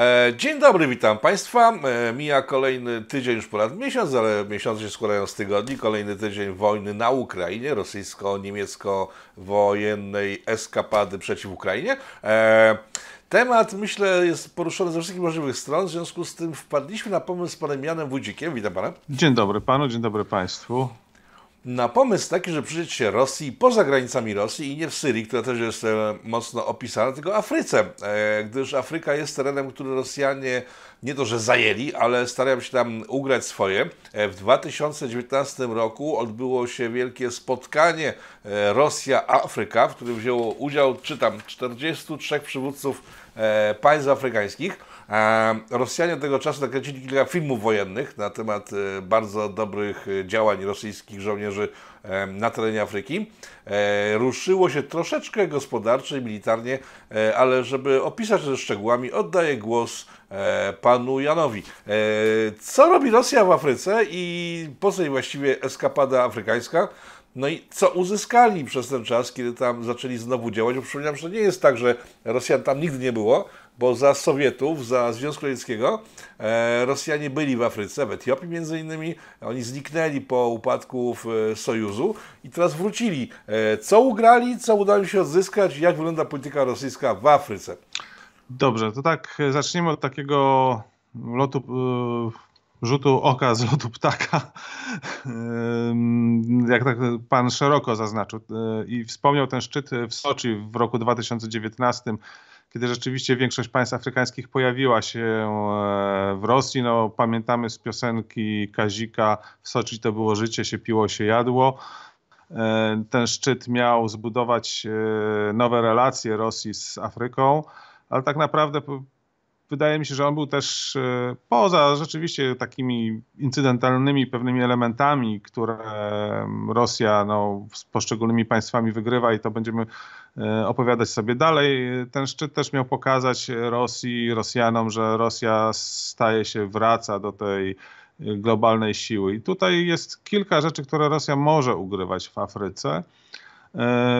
E, dzień dobry, witam Państwa. E, mija kolejny tydzień, już ponad miesiąc, ale miesiące się składają z tygodni. Kolejny tydzień wojny na Ukrainie, rosyjsko-niemiecko-wojennej eskapady przeciw Ukrainie. E, temat, myślę, jest poruszony ze wszystkich możliwych stron, w związku z tym wpadliśmy na pomysł z panem Janem Wójcikiem. Witam pana. Dzień dobry panu, dzień dobry państwu na pomysł taki, że przyjrzeć się Rosji poza granicami Rosji i nie w Syrii, która też jest e, mocno opisana, tylko Afryce, e, gdyż Afryka jest terenem, który Rosjanie nie to, że zajęli, ale starają się tam ugrać swoje. E, w 2019 roku odbyło się wielkie spotkanie Rosja-Afryka, w którym wzięło udział, czytam, 43 przywódców państw afrykańskich. Rosjanie tego czasu nakręcili kilka filmów wojennych na temat e, bardzo dobrych e, działań rosyjskich żołnierzy e, na terenie Afryki. Ruszyło się troszeczkę gospodarczo i militarnie, ale żeby opisać to szczegółami, oddaję głos panu Janowi. Co robi Rosja w Afryce i po co jej właściwie eskapada afrykańska? No i co uzyskali przez ten czas, kiedy tam zaczęli znowu działać? Bo przypominam, że nie jest tak, że Rosjan tam nigdy nie było, bo za Sowietów, za Związku Radzieckiego e, Rosjanie byli w Afryce, w Etiopii między innymi, oni zniknęli po upadku e, Sojuzu i teraz wrócili. E, co ugrali, co udało im się odzyskać, jak wygląda polityka rosyjska w Afryce? Dobrze, to tak zaczniemy od takiego lotu, rzutu oka z lotu ptaka, jak tak pan szeroko zaznaczył i wspomniał ten szczyt w Soczi w roku 2019, kiedy rzeczywiście większość państw afrykańskich pojawiła się e, w Rosji. No, pamiętamy z piosenki Kazika w Soczi to było życie, się piło, się jadło. E, ten szczyt miał zbudować e, nowe relacje Rosji z Afryką, ale tak naprawdę wydaje mi się, że on był też e, poza rzeczywiście takimi incydentalnymi pewnymi elementami, które Rosja no, z poszczególnymi państwami wygrywa i to będziemy e, opowiadać sobie dalej. Ten szczyt też miał pokazać Rosji, Rosjanom, że Rosja staje się, wraca do tej e, globalnej siły. I tutaj jest kilka rzeczy, które Rosja może ugrywać w Afryce.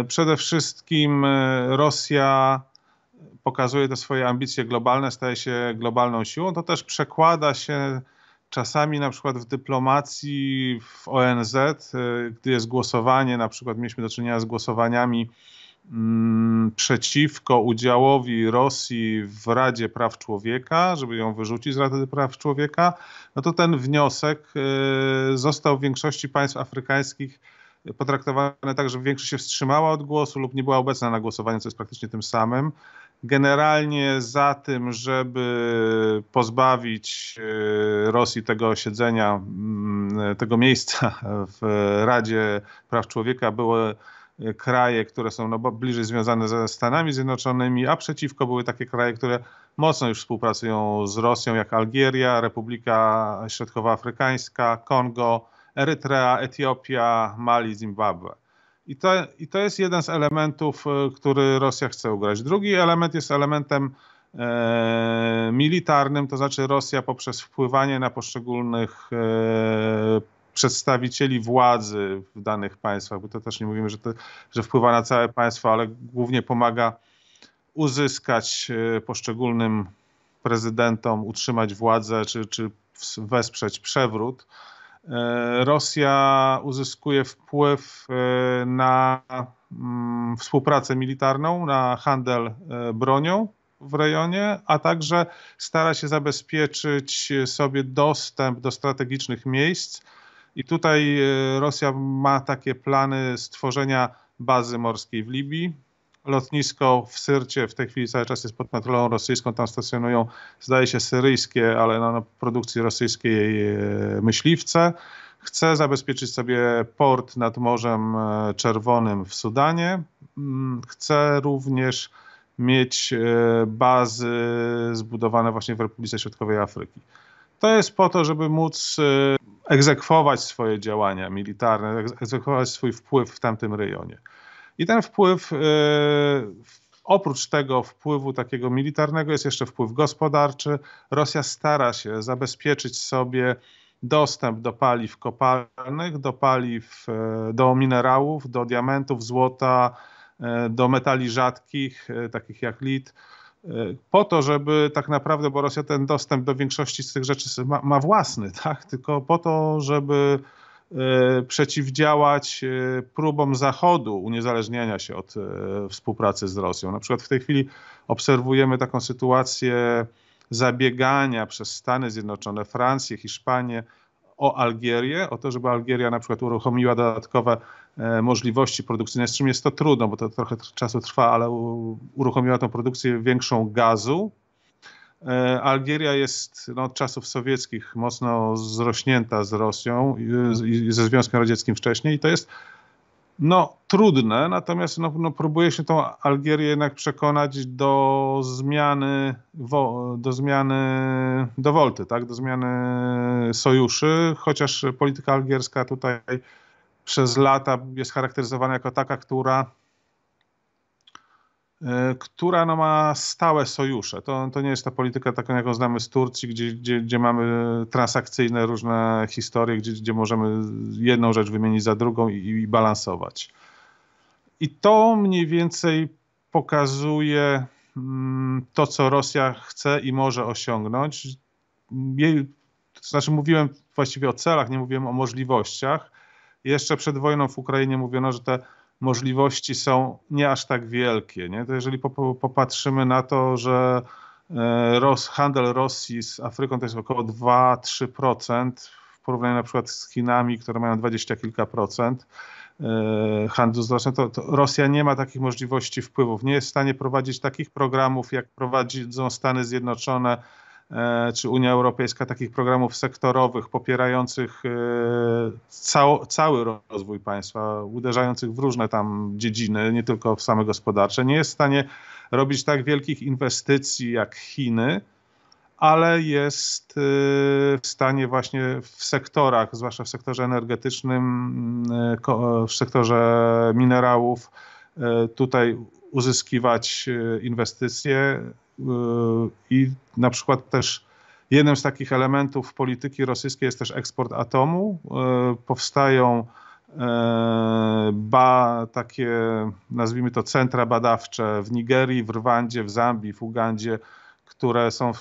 Przede wszystkim Rosja pokazuje te swoje ambicje globalne, staje się globalną siłą, to też przekłada się czasami na przykład w dyplomacji, w ONZ, y, gdy jest głosowanie, na przykład mieliśmy do czynienia z głosowaniami mm, przeciwko udziałowi Rosji w Radzie Praw Człowieka, żeby ją wyrzucić z Rady Praw Człowieka, no to ten wniosek y, został w większości państw afrykańskich y, potraktowany tak, że większość się wstrzymała od głosu lub nie była obecna na głosowaniu, co jest praktycznie tym samym generalnie za tym, żeby pozbawić e, Rosji tego siedzenia, mm, tego miejsca w Radzie Praw Człowieka były kraje, które są no, bliżej związane ze Stanami Zjednoczonymi, a przeciwko były takie kraje, które mocno już współpracują z Rosją, jak Algieria, Republika Środkowoafrykańska, Kongo, Erytrea, Etiopia, Mali, Zimbabwe. I to, I to jest jeden z elementów, e, który Rosja chce ugrać. Drugi element jest elementem e, militarnym, to znaczy Rosja poprzez wpływanie na poszczególnych e, przedstawicieli władzy w danych państwach, bo to też nie mówimy, że, to, że wpływa na całe państwo, ale głównie pomaga uzyskać e, poszczególnym prezydentom, utrzymać władzę czy, czy wesprzeć przewrót. E, Rosja uzyskuje wpływ e, na mm, współpracę militarną, na handel e, bronią w rejonie, a także stara się zabezpieczyć sobie dostęp do strategicznych miejsc. I tutaj Rosja ma takie plany stworzenia bazy morskiej w Libii, lotnisko w Syrcie w tej chwili cały czas jest pod kontrolą rosyjską, tam stacjonują, zdaje się, syryjskie, ale na no, produkcji rosyjskiej e, myśliwce. Chce zabezpieczyć sobie port nad Morzem e, Czerwonym w Sudanie. Mm, Chce również mieć e, bazy zbudowane właśnie w Republice Środkowej Afryki. To jest po to, żeby móc egzekwować swoje działania militarne, egzekwować swój wpływ w tamtym rejonie. I ten wpływ, y, oprócz tego wpływu takiego militarnego, jest jeszcze wpływ gospodarczy. Rosja stara się zabezpieczyć sobie dostęp do paliw kopalnych, do paliw, y, do minerałów, do diamentów, złota, y, do metali rzadkich, takich jak lit, po to, żeby tak naprawdę, bo Rosja ten dostęp do większości z tych rzeczy ma, ma własny, tak? tylko po to, żeby E, przeciwdziałać e, próbom Zachodu uniezależniania się od e, współpracy z Rosją. Na przykład w tej chwili obserwujemy taką sytuację zabiegania przez Stany Zjednoczone, Francję, Hiszpanię o Algierię, o to, żeby Algieria na przykład uruchomiła dodatkowe możliwości produkcyjne, z czym jest to trudno, bo to trochę czasu trwa, ale uruchomiła tą produkcję większą gazu, E, Algieria jest no, od czasów sowieckich mocno zrośnięta z Rosją i, i ze Związkiem Radzieckim wcześniej i to jest no, trudne, natomiast no, no, próbuje się tą Algierię jednak przekonać do zmiany, wo, do zmiany do Wolty, tak? do zmiany sojuszy, chociaż polityka algierska tutaj przez lata jest charakteryzowana jako taka, która E, która no, ma stałe sojusze. To, to nie jest ta polityka taką, jaką znamy z Turcji, gdzie, gdzie, gdzie mamy transakcyjne różne historie, gdzie, gdzie możemy jedną rzecz wymienić za drugą i, i balansować. I to mniej więcej pokazuje mm, to, co Rosja chce i może osiągnąć. Jej, to znaczy, mówiłem właściwie o celach, nie mówiłem o możliwościach. Jeszcze przed wojną w Ukrainie mówiono, że te możliwości są nie aż tak wielkie. Nie? To jeżeli popatrzymy na to, że e, Ros, handel Rosji z Afryką to jest około 2-3% w porównaniu na przykład z Chinami, które mają 20 kilka procent e, handlu zresztą, to, to Rosja nie ma takich możliwości wpływów. Nie jest w stanie prowadzić takich programów, jak prowadzą Stany Zjednoczone E, czy Unia Europejska takich programów sektorowych popierających e, cały rozwój państwa, uderzających w różne tam dziedziny, nie tylko w same gospodarcze, nie jest w stanie robić tak wielkich inwestycji jak Chiny, ale jest e, w stanie właśnie w sektorach, zwłaszcza w sektorze energetycznym, w sektorze minerałów, tutaj uzyskiwać inwestycje Yy, I na przykład też jednym z takich elementów polityki rosyjskiej jest też eksport atomu. Yy, powstają yy, ba, takie, nazwijmy to, centra badawcze w Nigerii, w Rwandzie, w Zambii, w Ugandzie, które są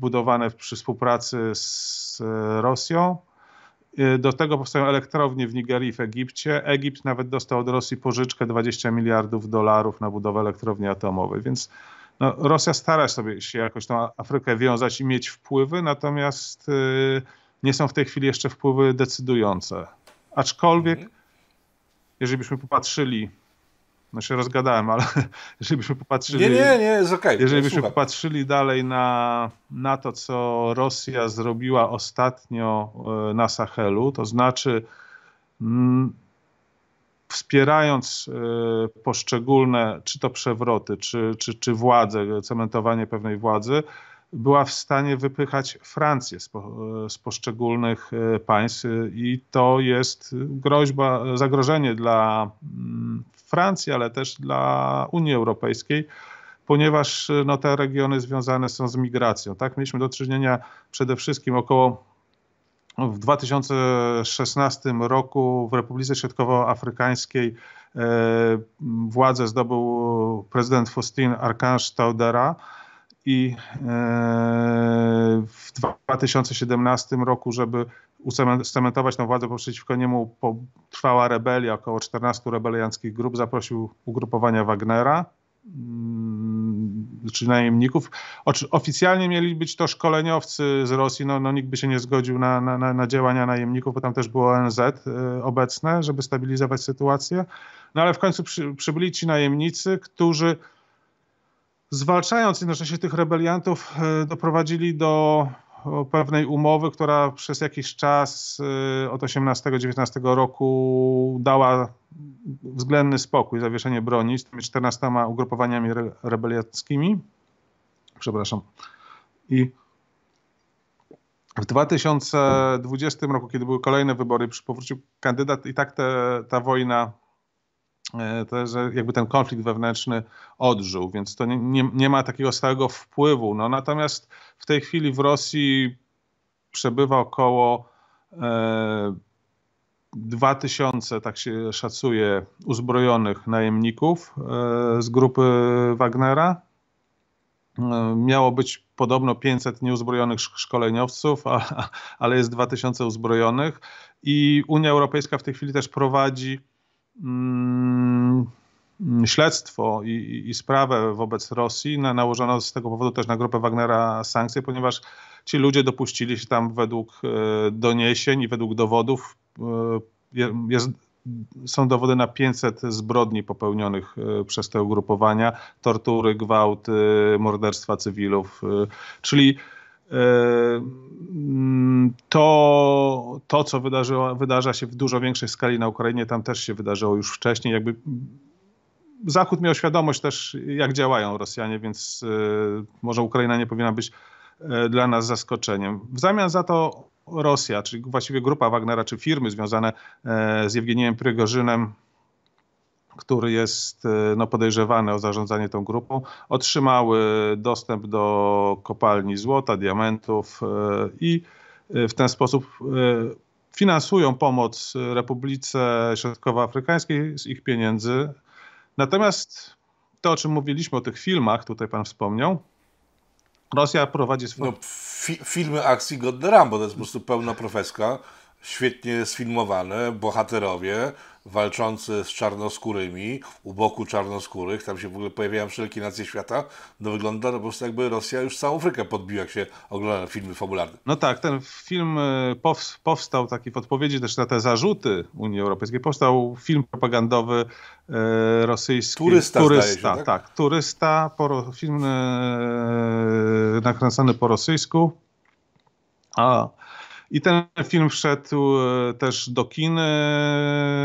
budowane przy współpracy z Rosją. Do tego powstają elektrownie w Nigerii, w Egipcie. Egipt nawet dostał od Rosji pożyczkę 20 miliardów dolarów na budowę elektrowni atomowej, więc no, Rosja stara sobie się jakoś tą Afrykę wiązać i mieć wpływy, natomiast y, nie są w tej chwili jeszcze wpływy decydujące. Aczkolwiek, mhm. jeżeli byśmy popatrzyli, no się rozgadałem, ale jeżeli byśmy popatrzyli. Nie, nie, nie, jest okej. Okay, jeżeli byśmy słucham. popatrzyli dalej na, na to, co Rosja zrobiła ostatnio y, na Sahelu, to znaczy. Mm, wspierając e, poszczególne, czy to przewroty, czy, czy, czy władzę, cementowanie pewnej władzy, była w stanie wypychać Francję z, po, z, poszczególnych e, państw i to jest groźba, zagrożenie dla mm, Francji, ale też dla Unii Europejskiej, ponieważ e, no, te regiony związane są z migracją. Tak, mieliśmy do czynienia przede wszystkim około no, w 2016 roku w Republice Środkowoafrykańskiej e, władzę zdobył prezydent Faustin Arkanż Taudera i e, w 2017 roku, żeby ucementować tę władzę przeciwko niemu, trwała rebelia, około 14 rebelianckich grup, zaprosił ugrupowania Wagnera mm, czy najemników. Oficjalnie mieli być to szkoleniowcy z Rosji, no, no nikt by się nie zgodził na, na, na działania najemników, bo tam też było ONZ e, obecne, żeby stabilizować sytuację. No ale w końcu przy, przybyli ci najemnicy, którzy zwalczając jednocześnie tych rebeliantów e, doprowadzili do pewnej umowy, która przez jakiś czas y, od 18-19 roku dała względny spokój, zawieszenie broni z tymi 14 ugrupowaniami rebeliackimi. Przepraszam. I w 2020 roku, kiedy były kolejne wybory, powrócił kandydat i tak te, ta wojna te, że jakby ten konflikt wewnętrzny odżył, więc to nie, nie, nie, ma takiego stałego wpływu. No, natomiast w tej chwili w Rosji przebywa około e, 2000, tak się szacuje, uzbrojonych najemników e, z grupy Wagnera. E, miało być podobno 500 nieuzbrojonych szkoleniowców, a, ale jest 2000 uzbrojonych i Unia Europejska w tej chwili też prowadzi Mm, śledztwo i, i, sprawę wobec Rosji. Na, nałożono z tego powodu też na grupę Wagnera sankcje, ponieważ ci ludzie dopuścili się tam według e, doniesień i według dowodów. E, jest, są dowody na 500 zbrodni popełnionych e, przez te ugrupowania, tortury, gwałty, morderstwa cywilów. Czyli mm, to to, co wydarzyło, wydarza się w dużo większej skali na Ukrainie, tam też się wydarzyło już wcześniej. Jakby Zachód miał świadomość też, jak działają Rosjanie, więc e, może Ukraina nie powinna być e, dla nas zaskoczeniem. W zamian za to Rosja, czyli właściwie grupa Wagnera, czy firmy związane e, z Jewgeniem Prygorzynem, który jest no, podejrzewany o zarządzanie tą grupą, otrzymały dostęp do kopalni złota, diamentów i Y, w ten sposób y, finansują pomoc Republice Środkowoafrykańskiej z ich pieniędzy. Natomiast to, o czym mówiliśmy, o tych filmach, tutaj pan wspomniał, Rosja prowadzi swoje No, fi filmy akcji godne Rambo, to jest po prostu pełna profeska świetnie sfilmowane, bohaterowie walczący z czarnoskórymi, u boku czarnoskórych, tam się w ogóle pojawiają wszelkie nacje świata, no wygląda no po prostu jakby Rosja już całą Afrykę podbiła, jak się ogląda filmy fabularne. No tak, ten film e, powstał taki w odpowiedzi też na te zarzuty Unii Europejskiej, powstał film propagandowy e, rosyjski. Turysta, turysta się, tak? tak? turysta, film e, nakręcony po rosyjsku, a i ten film wszedł e, też do kin e,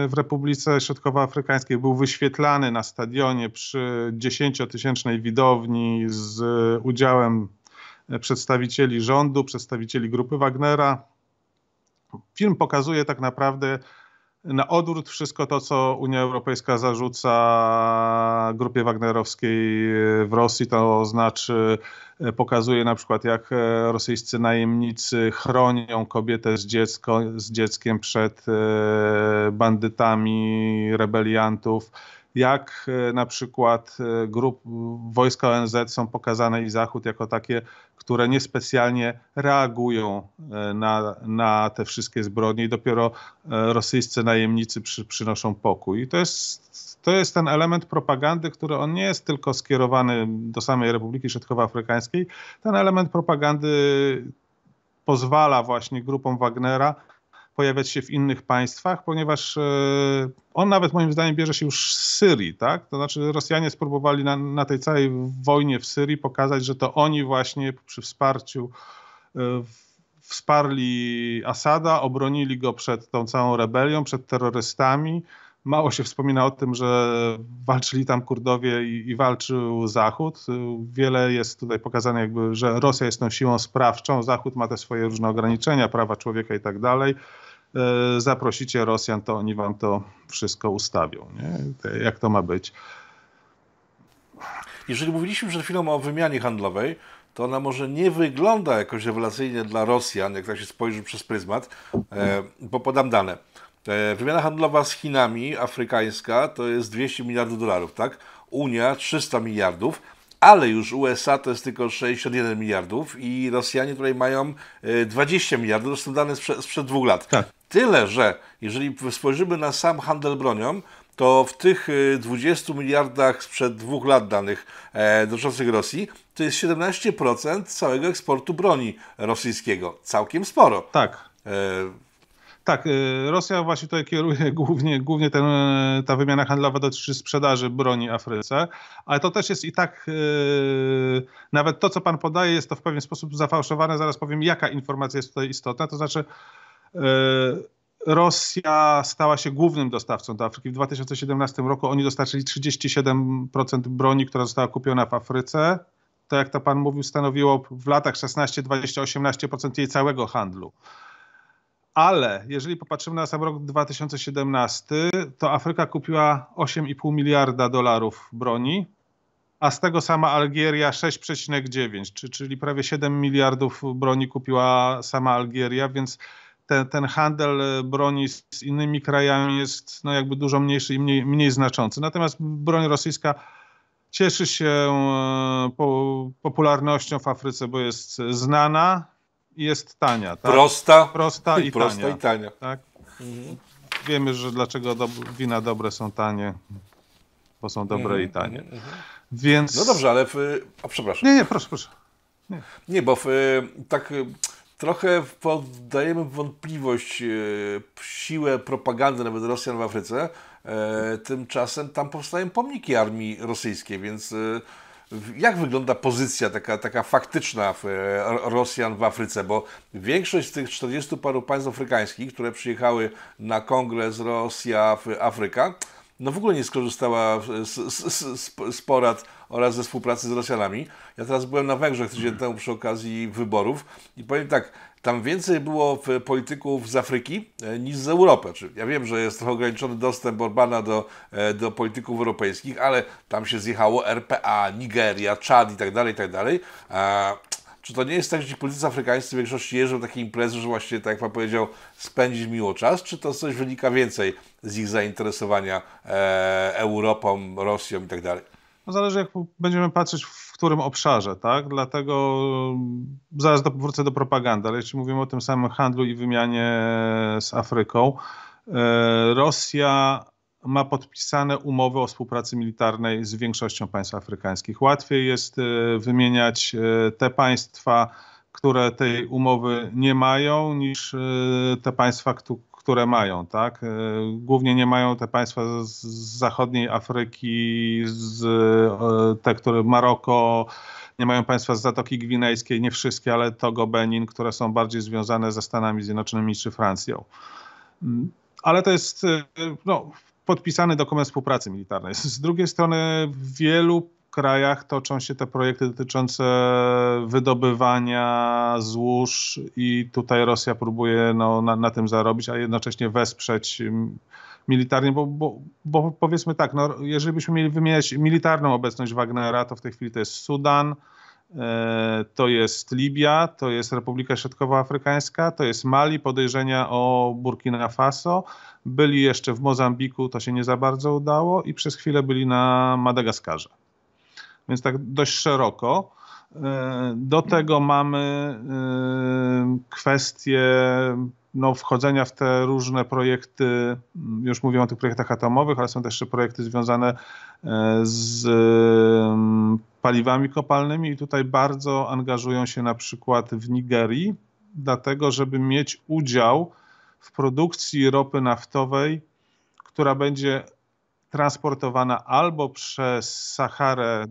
w Republice Środkowoafrykańskiej. Był wyświetlany na stadionie przy 10-tysięcznej widowni z udziałem e, przedstawicieli rządu, przedstawicieli grupy Wagnera. Film pokazuje tak naprawdę na odwrót wszystko to, co Unia Europejska zarzuca grupie wagnerowskiej w Rosji, to znaczy e, pokazuje na przykład, jak e, rosyjscy najemnicy chronią kobietę z, dziecko, z dzieckiem przed e, bandytami, rebeliantów jak e, na przykład e, grup wojska ONZ są pokazane i Zachód jako takie, które niespecjalnie reagują e, na, na te wszystkie zbrodnie i dopiero rosyjscy najemnicy przy, przynoszą pokój. I to jest, to jest ten element propagandy, który on nie jest tylko skierowany do samej Republiki Środkowoafrykańskiej. Ten element propagandy pozwala właśnie grupom Wagnera pojawiać się w innych państwach, ponieważ e, on nawet moim zdaniem bierze się już z Syrii, tak? To znaczy Rosjanie spróbowali na, na tej całej wojnie w Syrii pokazać, że to oni właśnie przy wsparciu e, wsparli Asada, obronili go przed tą całą rebelią, przed terrorystami. Mało się wspomina o tym, że walczyli tam Kurdowie i, i, walczył Zachód. Wiele jest tutaj pokazane, jakby, że Rosja jest tą siłą sprawczą, Zachód ma te swoje różne ograniczenia, prawa człowieka i tak dalej. E, zaprosicie Rosjan, to oni wam to wszystko ustawią. Nie? Jak to ma być? Jeżeli mówiliśmy przed chwilą o wymianie handlowej, to ona może nie wygląda jakoś rewelacyjnie dla Rosjan, jak tak się spojrzy przez pryzmat, e, bo podam dane. E, wymiana handlowa z Chinami, afrykańska, to jest 200 miliardów dolarów, tak? Unia 300 miliardów ale już USA to jest tylko 61 miliardów i Rosjanie tutaj mają 20 e, miliardów, to są dane sprzed, sprzed dwóch lat. Tak. Tyle, że jeżeli spojrzymy na sam handel bronią, to w tych 20 e, miliardach sprzed dwóch lat danych e, dotyczących Rosji, to jest 17% całego eksportu broni rosyjskiego. Całkiem sporo. Tak. E, tak, y, Rosja właśnie tutaj kieruje głównie, głównie ten, y, ta wymiana handlowa dotyczy sprzedaży broni Afryce, ale to też jest i tak, y, nawet to co pan podaje jest to w pewien sposób zafałszowane, zaraz powiem jaka informacja jest tutaj istotna, to znaczy Rosja stała się głównym dostawcą do Afryki. W 2017 roku oni dostarczyli 37% broni, która została kupiona w Afryce. To jak to pan mówił, stanowiło w latach 16-20-18% jej całego handlu. Ale jeżeli popatrzymy na sam rok 2017, to Afryka kupiła 8,5 miliarda dolarów broni, a z tego sama Algieria 6,9, czyli prawie 7 miliardów broni kupiła sama Algieria, więc ten, ten, handel broni z innymi krajami jest no, jakby dużo mniejszy i mniej, mniej znaczący. Natomiast broń rosyjska cieszy się e, popularnością w Afryce, bo jest znana, jest tania. Tak? Prosta, prosta, i, prosta tania, i tania. Tak? Mhm. Wiemy, że dlaczego do, wina dobre są tanie, bo są dobre mhm. i tanie. Mhm. mhm. Więc... No dobrze, ale... W, przepraszam. Nie, nie, proszę, proszę. Nie, nie bo w, e, tak e, trochę poddajemy wątpliwość e, siłę propagandy nawet Rosjan w Afryce. Tymczasem tam powstają pomniki armii rosyjskiej, więc jak wygląda pozycja taka, taka faktyczna e, Rosjan w Afryce? Bo większość z tych 40 paru państw afrykańskich, które przyjechały na kongres Rosja, Afryka, no w ogóle nie skorzystała z, z, z, z porad oraz ze współpracy z Rosjanami. Ja teraz byłem na Węgrzech tydzień temu przy okazji wyborów i powiem tak, tam więcej było e, polityków z Afryki e, niż z Europy. Ja wiem, że jest trochę ograniczony dostęp Orbana do, e, do polityków europejskich, ale tam się zjechało RPA, Nigeria, Czad i tak dalej, i tak dalej. Czy to nie jest tak, że ci politycy afrykańscy w większości jeżdżą takie imprezy, że właśnie, tak jak Pan powiedział, spędzić miło czas? Czy to coś wynika więcej z ich zainteresowania e, Europą, Rosją i tak dalej? No zależy, jak będziemy patrzeć, w którym obszarze, tak? Dlatego mm, zaraz do, wrócę do propagandy, ale jeśli mówimy o tym samym handlu i wymianie z Afryką, e, Rosja ma podpisane umowy o współpracy militarnej z większością państw afrykańskich. Łatwiej jest e, wymieniać e, te państwa, które tej umowy nie mają, niż te państwa, które które mają, tak? E, głównie nie mają te państwa z zachodniej Afryki, z, e, te, które Maroko, nie mają państwa z Zatoki Gwinejskiej, nie wszystkie, ale Togo, Benin, które są bardziej związane ze Stanami Zjednoczonymi czy Francją. Mm, ale to jest e, no, podpisany dokument współpracy militarnej. Z drugiej strony wielu krajach toczą się te projekty dotyczące wydobywania złóż i tutaj Rosja próbuje no, na, na tym zarobić, a jednocześnie wesprzeć mm, militarnie, bo, bo, bo powiedzmy tak, no, jeżeli byśmy mieli wymieniać militarną obecność Wagnera, to w tej chwili to jest Sudan, e, to jest Libia, to jest Republika Środkowoafrykańska, to jest Mali, podejrzenia o Burkina Faso. Byli jeszcze w Mozambiku, to się nie za bardzo udało, i przez chwilę byli na Madagaskarze więc tak dość szeroko. E, do tego mamy e, kwestię no, wchodzenia w te różne projekty, mm, już mówiłem o tych projektach atomowych, ale są też jeszcze projekty związane e, z mm, paliwami kopalnymi i tutaj bardzo angażują się na przykład w Nigerii, dlatego żeby mieć udział w produkcji ropy naftowej, która będzie transportowana albo przez Saharę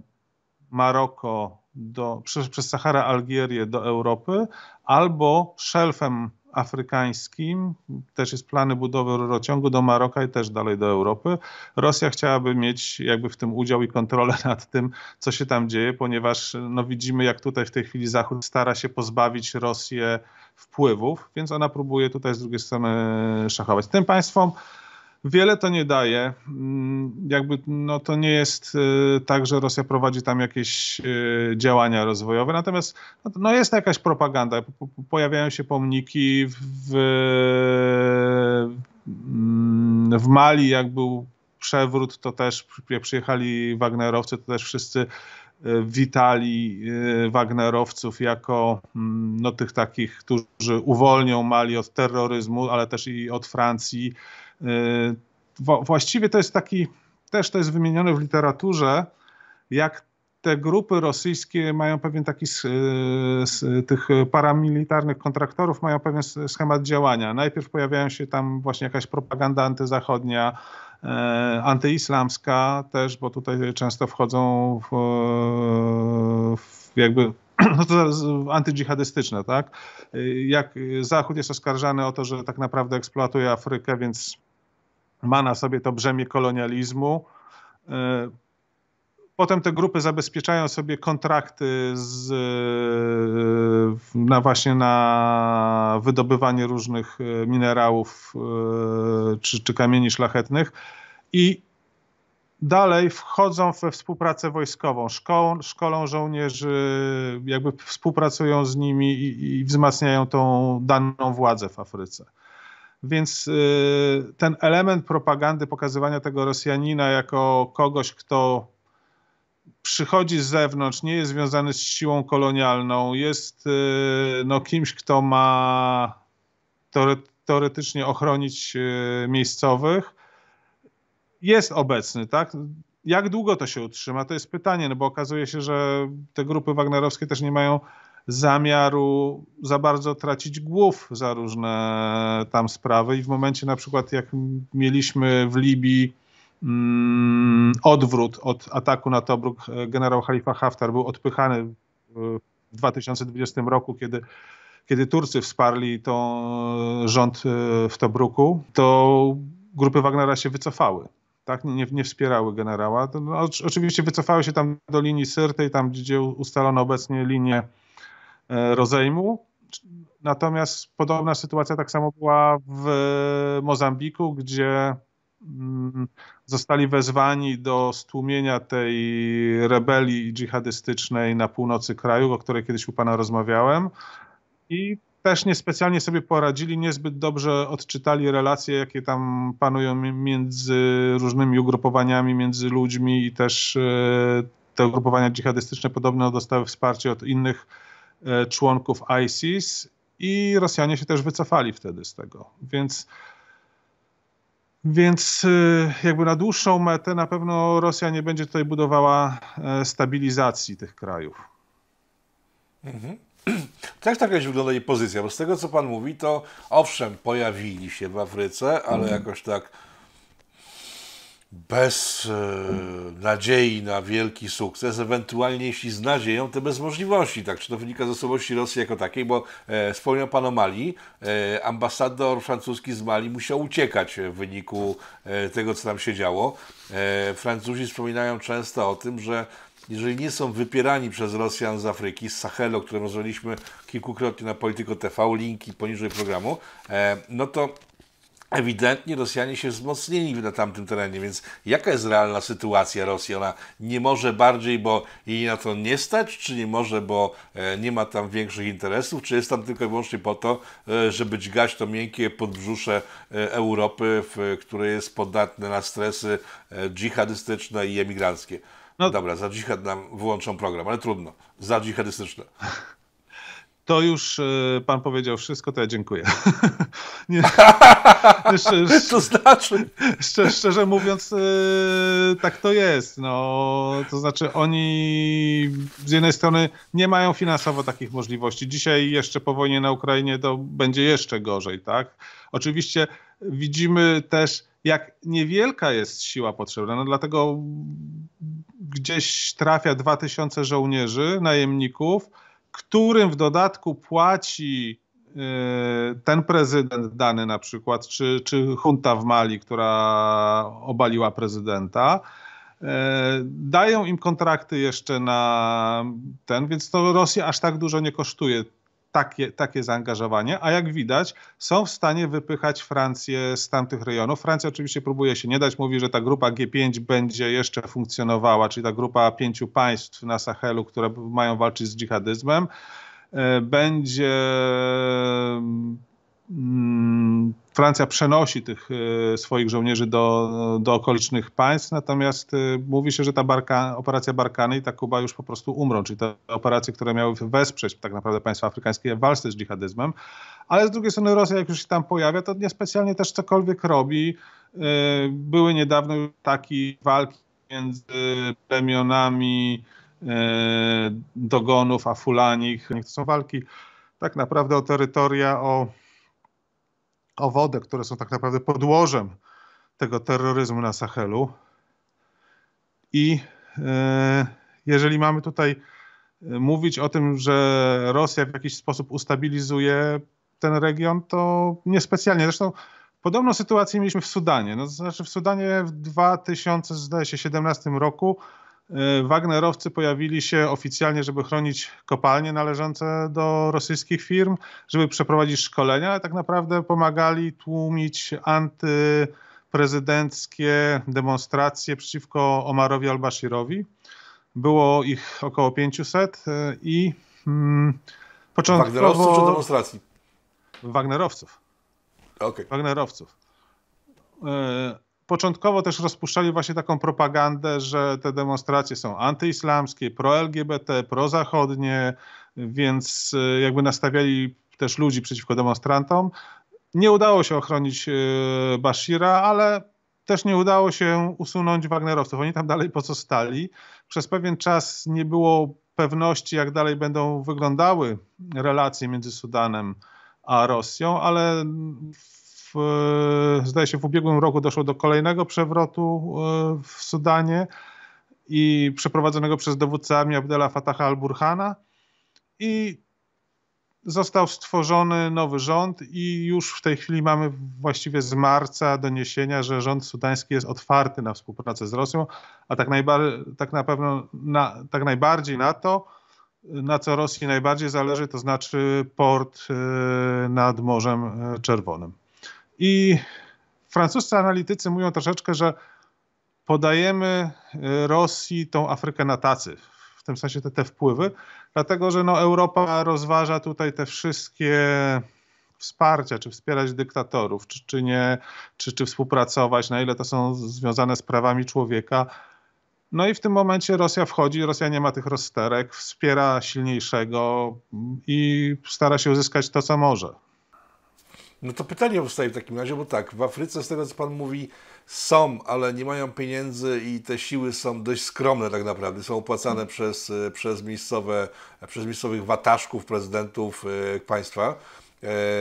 Maroko do, przez, przez Saharę Algierię do Europy, albo szelfem afrykańskim. Też jest plany budowy rurociągu do Maroka i też dalej do Europy. Rosja chciałaby mieć jakby w tym udział i kontrolę nad tym, co się tam dzieje, ponieważ no, widzimy, jak tutaj w tej chwili Zachód stara się pozbawić Rosję wpływów, więc ona próbuje tutaj z drugiej strony szachować. Tym państwom Wiele to nie daje. Mm, jakby no, to nie jest y, tak, że Rosja prowadzi tam jakieś y, działania rozwojowe, natomiast no, no jest jakaś propaganda. Pojawiają się pomniki w, mm, w Mali, jak był przewrót, to też przyjechali Wagnerowcy, to też wszyscy y, witali Wagnerowców jako mm, no, tych takich, którzy uwolnią Mali od terroryzmu, ale też i od Francji. Yy, właściwie to jest taki, też to jest wymienione w literaturze, jak te grupy rosyjskie mają pewien taki, z, z yy, tych paramilitarnych kontraktorów mają pewien schemat działania. Najpierw pojawiają się tam właśnie jakaś propaganda antyzachodnia, yy, antyislamska też, bo tutaj często wchodzą w, w jakby no to antydżihadystyczne, tak? Jak Zachód jest oskarżany o to, że tak naprawdę eksploatuje Afrykę, więc ma na sobie to brzemię kolonializmu. E, potem te grupy zabezpieczają sobie kontrakty z, e, na właśnie na wydobywanie różnych e, minerałów czy, czy kamieni szlachetnych i dalej wchodzą we współpracę wojskową, szkolą żołnierzy, jakby współpracują z nimi i, i wzmacniają tą daną władzę w Afryce. Więc y, ten element propagandy, pokazywania tego Rosjanina jako kogoś, kto przychodzi z zewnątrz, nie jest związany z siłą kolonialną, jest y, no, kimś, kto ma teoretycznie ochronić y, miejscowych, jest obecny, tak? Jak długo to się utrzyma, to jest pytanie, no bo okazuje się, że te grupy wagnerowskie też nie mają zamiaru za bardzo tracić głów za różne tam sprawy i w momencie na przykład jak mieliśmy w Libii mm, odwrót od ataku na Tobruk, e, generał Khalifa Haftar był odpychany w 2020 roku, kiedy kiedy Turcy wsparli to e, rząd e, w Tobruku, to grupy Wagnera się wycofały. Tak, nie, nie wspierały generała. No, oczywiście wycofały się tam do linii syrtej, tam gdzie ustalono obecnie linię E, rozejmu. Natomiast podobna sytuacja tak samo była w e, Mozambiku, gdzie mm, zostali wezwani do stłumienia tej rebelii dżihadystycznej na północy kraju, o której kiedyś u pana rozmawiałem. I też niespecjalnie sobie poradzili, niezbyt dobrze odczytali relacje, jakie tam panują między różnymi ugrupowaniami, między ludźmi i też e, te ugrupowania dżihadystyczne podobno dostały wsparcie od innych E, członków ISIS i Rosjanie się też wycofali wtedy z tego. Więc, więc e, jakby na dłuższą metę na pewno Rosja nie będzie tutaj budowała e, stabilizacji tych krajów. Mhm. Jak tak jakoś wygląda jej pozycja? Bo z tego, co Pan mówi, to owszem, pojawili się w Afryce, ale mhm. jakoś tak bez e, nadziei na wielki sukces, ewentualnie jeśli z nadzieją, to bez możliwości. Tak, czy to wynika z osobowości Rosji jako takiej, bo e, wspomniał Pan o Mali, e, ambasador francuski z Mali musiał uciekać w wyniku e, tego, co tam się działo. E, Francuzi wspominają często o tym, że jeżeli nie są wypierani przez Rosjan z Afryki, z Sahelu, o którym rozmawialiśmy kilkukrotnie na Polityko TV, linki poniżej programu, e, no to ewidentnie Rosjanie się wzmocnili na tamtym terenie, więc jaka jest realna sytuacja Rosji? Ona nie może bardziej, bo jej na to nie stać, czy nie może, bo e, nie ma tam większych interesów, czy jest tam tylko i wyłącznie po to, e, żeby dźgać to miękkie podbrzusze e, Europy, które jest podatne na stresy dżihadystyczne i emigranckie. No. Dobra, za dżihad nam wyłączą program, ale trudno. Za dżihadystyczne. To już e, pan powiedział wszystko, to ja dziękuję. nie, szczerze, to znaczy? Szczerze, szczerze mówiąc, e, tak to jest. No, to znaczy oni z jednej strony nie mają finansowo takich możliwości. Dzisiaj jeszcze po wojnie na Ukrainie to będzie jeszcze gorzej. tak? Oczywiście widzimy też jak niewielka jest siła potrzebna. No dlatego gdzieś trafia 2000 żołnierzy, najemników, którym w dodatku płaci e, ten prezydent dany na przykład, czy, czy junta w Mali, która obaliła prezydenta, e, dają im kontrakty jeszcze na ten, więc to Rosji aż tak dużo nie kosztuje takie, takie zaangażowanie, a jak widać, są w stanie wypychać Francję z tamtych rejonów. Francja oczywiście próbuje się nie dać, mówi, że ta grupa G5 będzie jeszcze funkcjonowała, czyli ta grupa pięciu państw na Sahelu, które mają walczyć z dżihadyzmem, e, będzie. Hmm, Francja przenosi tych e, swoich żołnierzy do, do okolicznych państw, natomiast e, mówi się, że ta Barka, operacja Barkany i ta Kuba już po prostu umrą, czyli te operacje, które miały wesprzeć tak naprawdę państwa afrykańskie w walce z dżihadyzmem, ale z drugiej strony Rosja, jak już się tam pojawia, to niespecjalnie też cokolwiek robi. E, były niedawno takie walki między plemionami Dogonów a Fulanich. To są walki tak naprawdę o terytoria, o o wodę, które są tak naprawdę podłożem tego terroryzmu na Sahelu. I e, jeżeli mamy tutaj e, mówić o tym, że Rosja w jakiś sposób ustabilizuje ten region, to niespecjalnie. Zresztą podobną sytuację mieliśmy w Sudanie. No, to znaczy w Sudanie w 2017 roku Y, Wagnerowcy pojawili się oficjalnie, żeby chronić kopalnie należące do rosyjskich firm, żeby przeprowadzić szkolenia, ale tak naprawdę pomagali tłumić antyprezydenckie demonstracje przeciwko Omarowi al-Bashirowi. Było ich około 500 y, i hmm, początkowo... Wagnerowców czy demonstracji? Wagnerowców. Okay. Wagnerowców. Y, początkowo też rozpuszczali właśnie taką propagandę, że te demonstracje są antyislamskie, pro-LGBT, prozachodnie, więc e, jakby nastawiali też ludzi przeciwko demonstrantom. Nie udało się ochronić e, Bashira, ale też nie udało się usunąć Wagnerowców. Oni tam dalej pozostali. Przez pewien czas nie było pewności, jak dalej będą wyglądały relacje między Sudanem a Rosją, ale E, zdaje się w ubiegłym roku doszło do kolejnego przewrotu e, w Sudanie i przeprowadzonego przez dowódcę Abdela Fataha al-Burhana i został stworzony nowy rząd i już w tej chwili mamy właściwie z marca doniesienia, że rząd sudański jest otwarty na współpracę z Rosją, a tak, najba- tak na pewno na, tak najbardziej na to, na co Rosji najbardziej zależy, to znaczy port e, nad Morzem Czerwonym. I francuscy analitycy mówią troszeczkę, że podajemy y, Rosji tą Afrykę na tacy, w tym sensie te, te wpływy, dlatego że no, Europa rozważa tutaj te wszystkie wsparcia, czy wspierać dyktatorów, czy, czy nie, czy, czy współpracować, na ile to są związane z prawami człowieka. No i w tym momencie Rosja wchodzi, Rosja nie ma tych rozsterek, wspiera silniejszego i stara się uzyskać to, co może. No to pytanie powstaje w takim razie, bo tak, w Afryce z tego co Pan mówi są, ale nie mają pieniędzy i te siły są dość skromne tak naprawdę. Są opłacane mm. przez, e, przez, miejscowe, e, przez miejscowych wataszków, prezydentów e, państwa.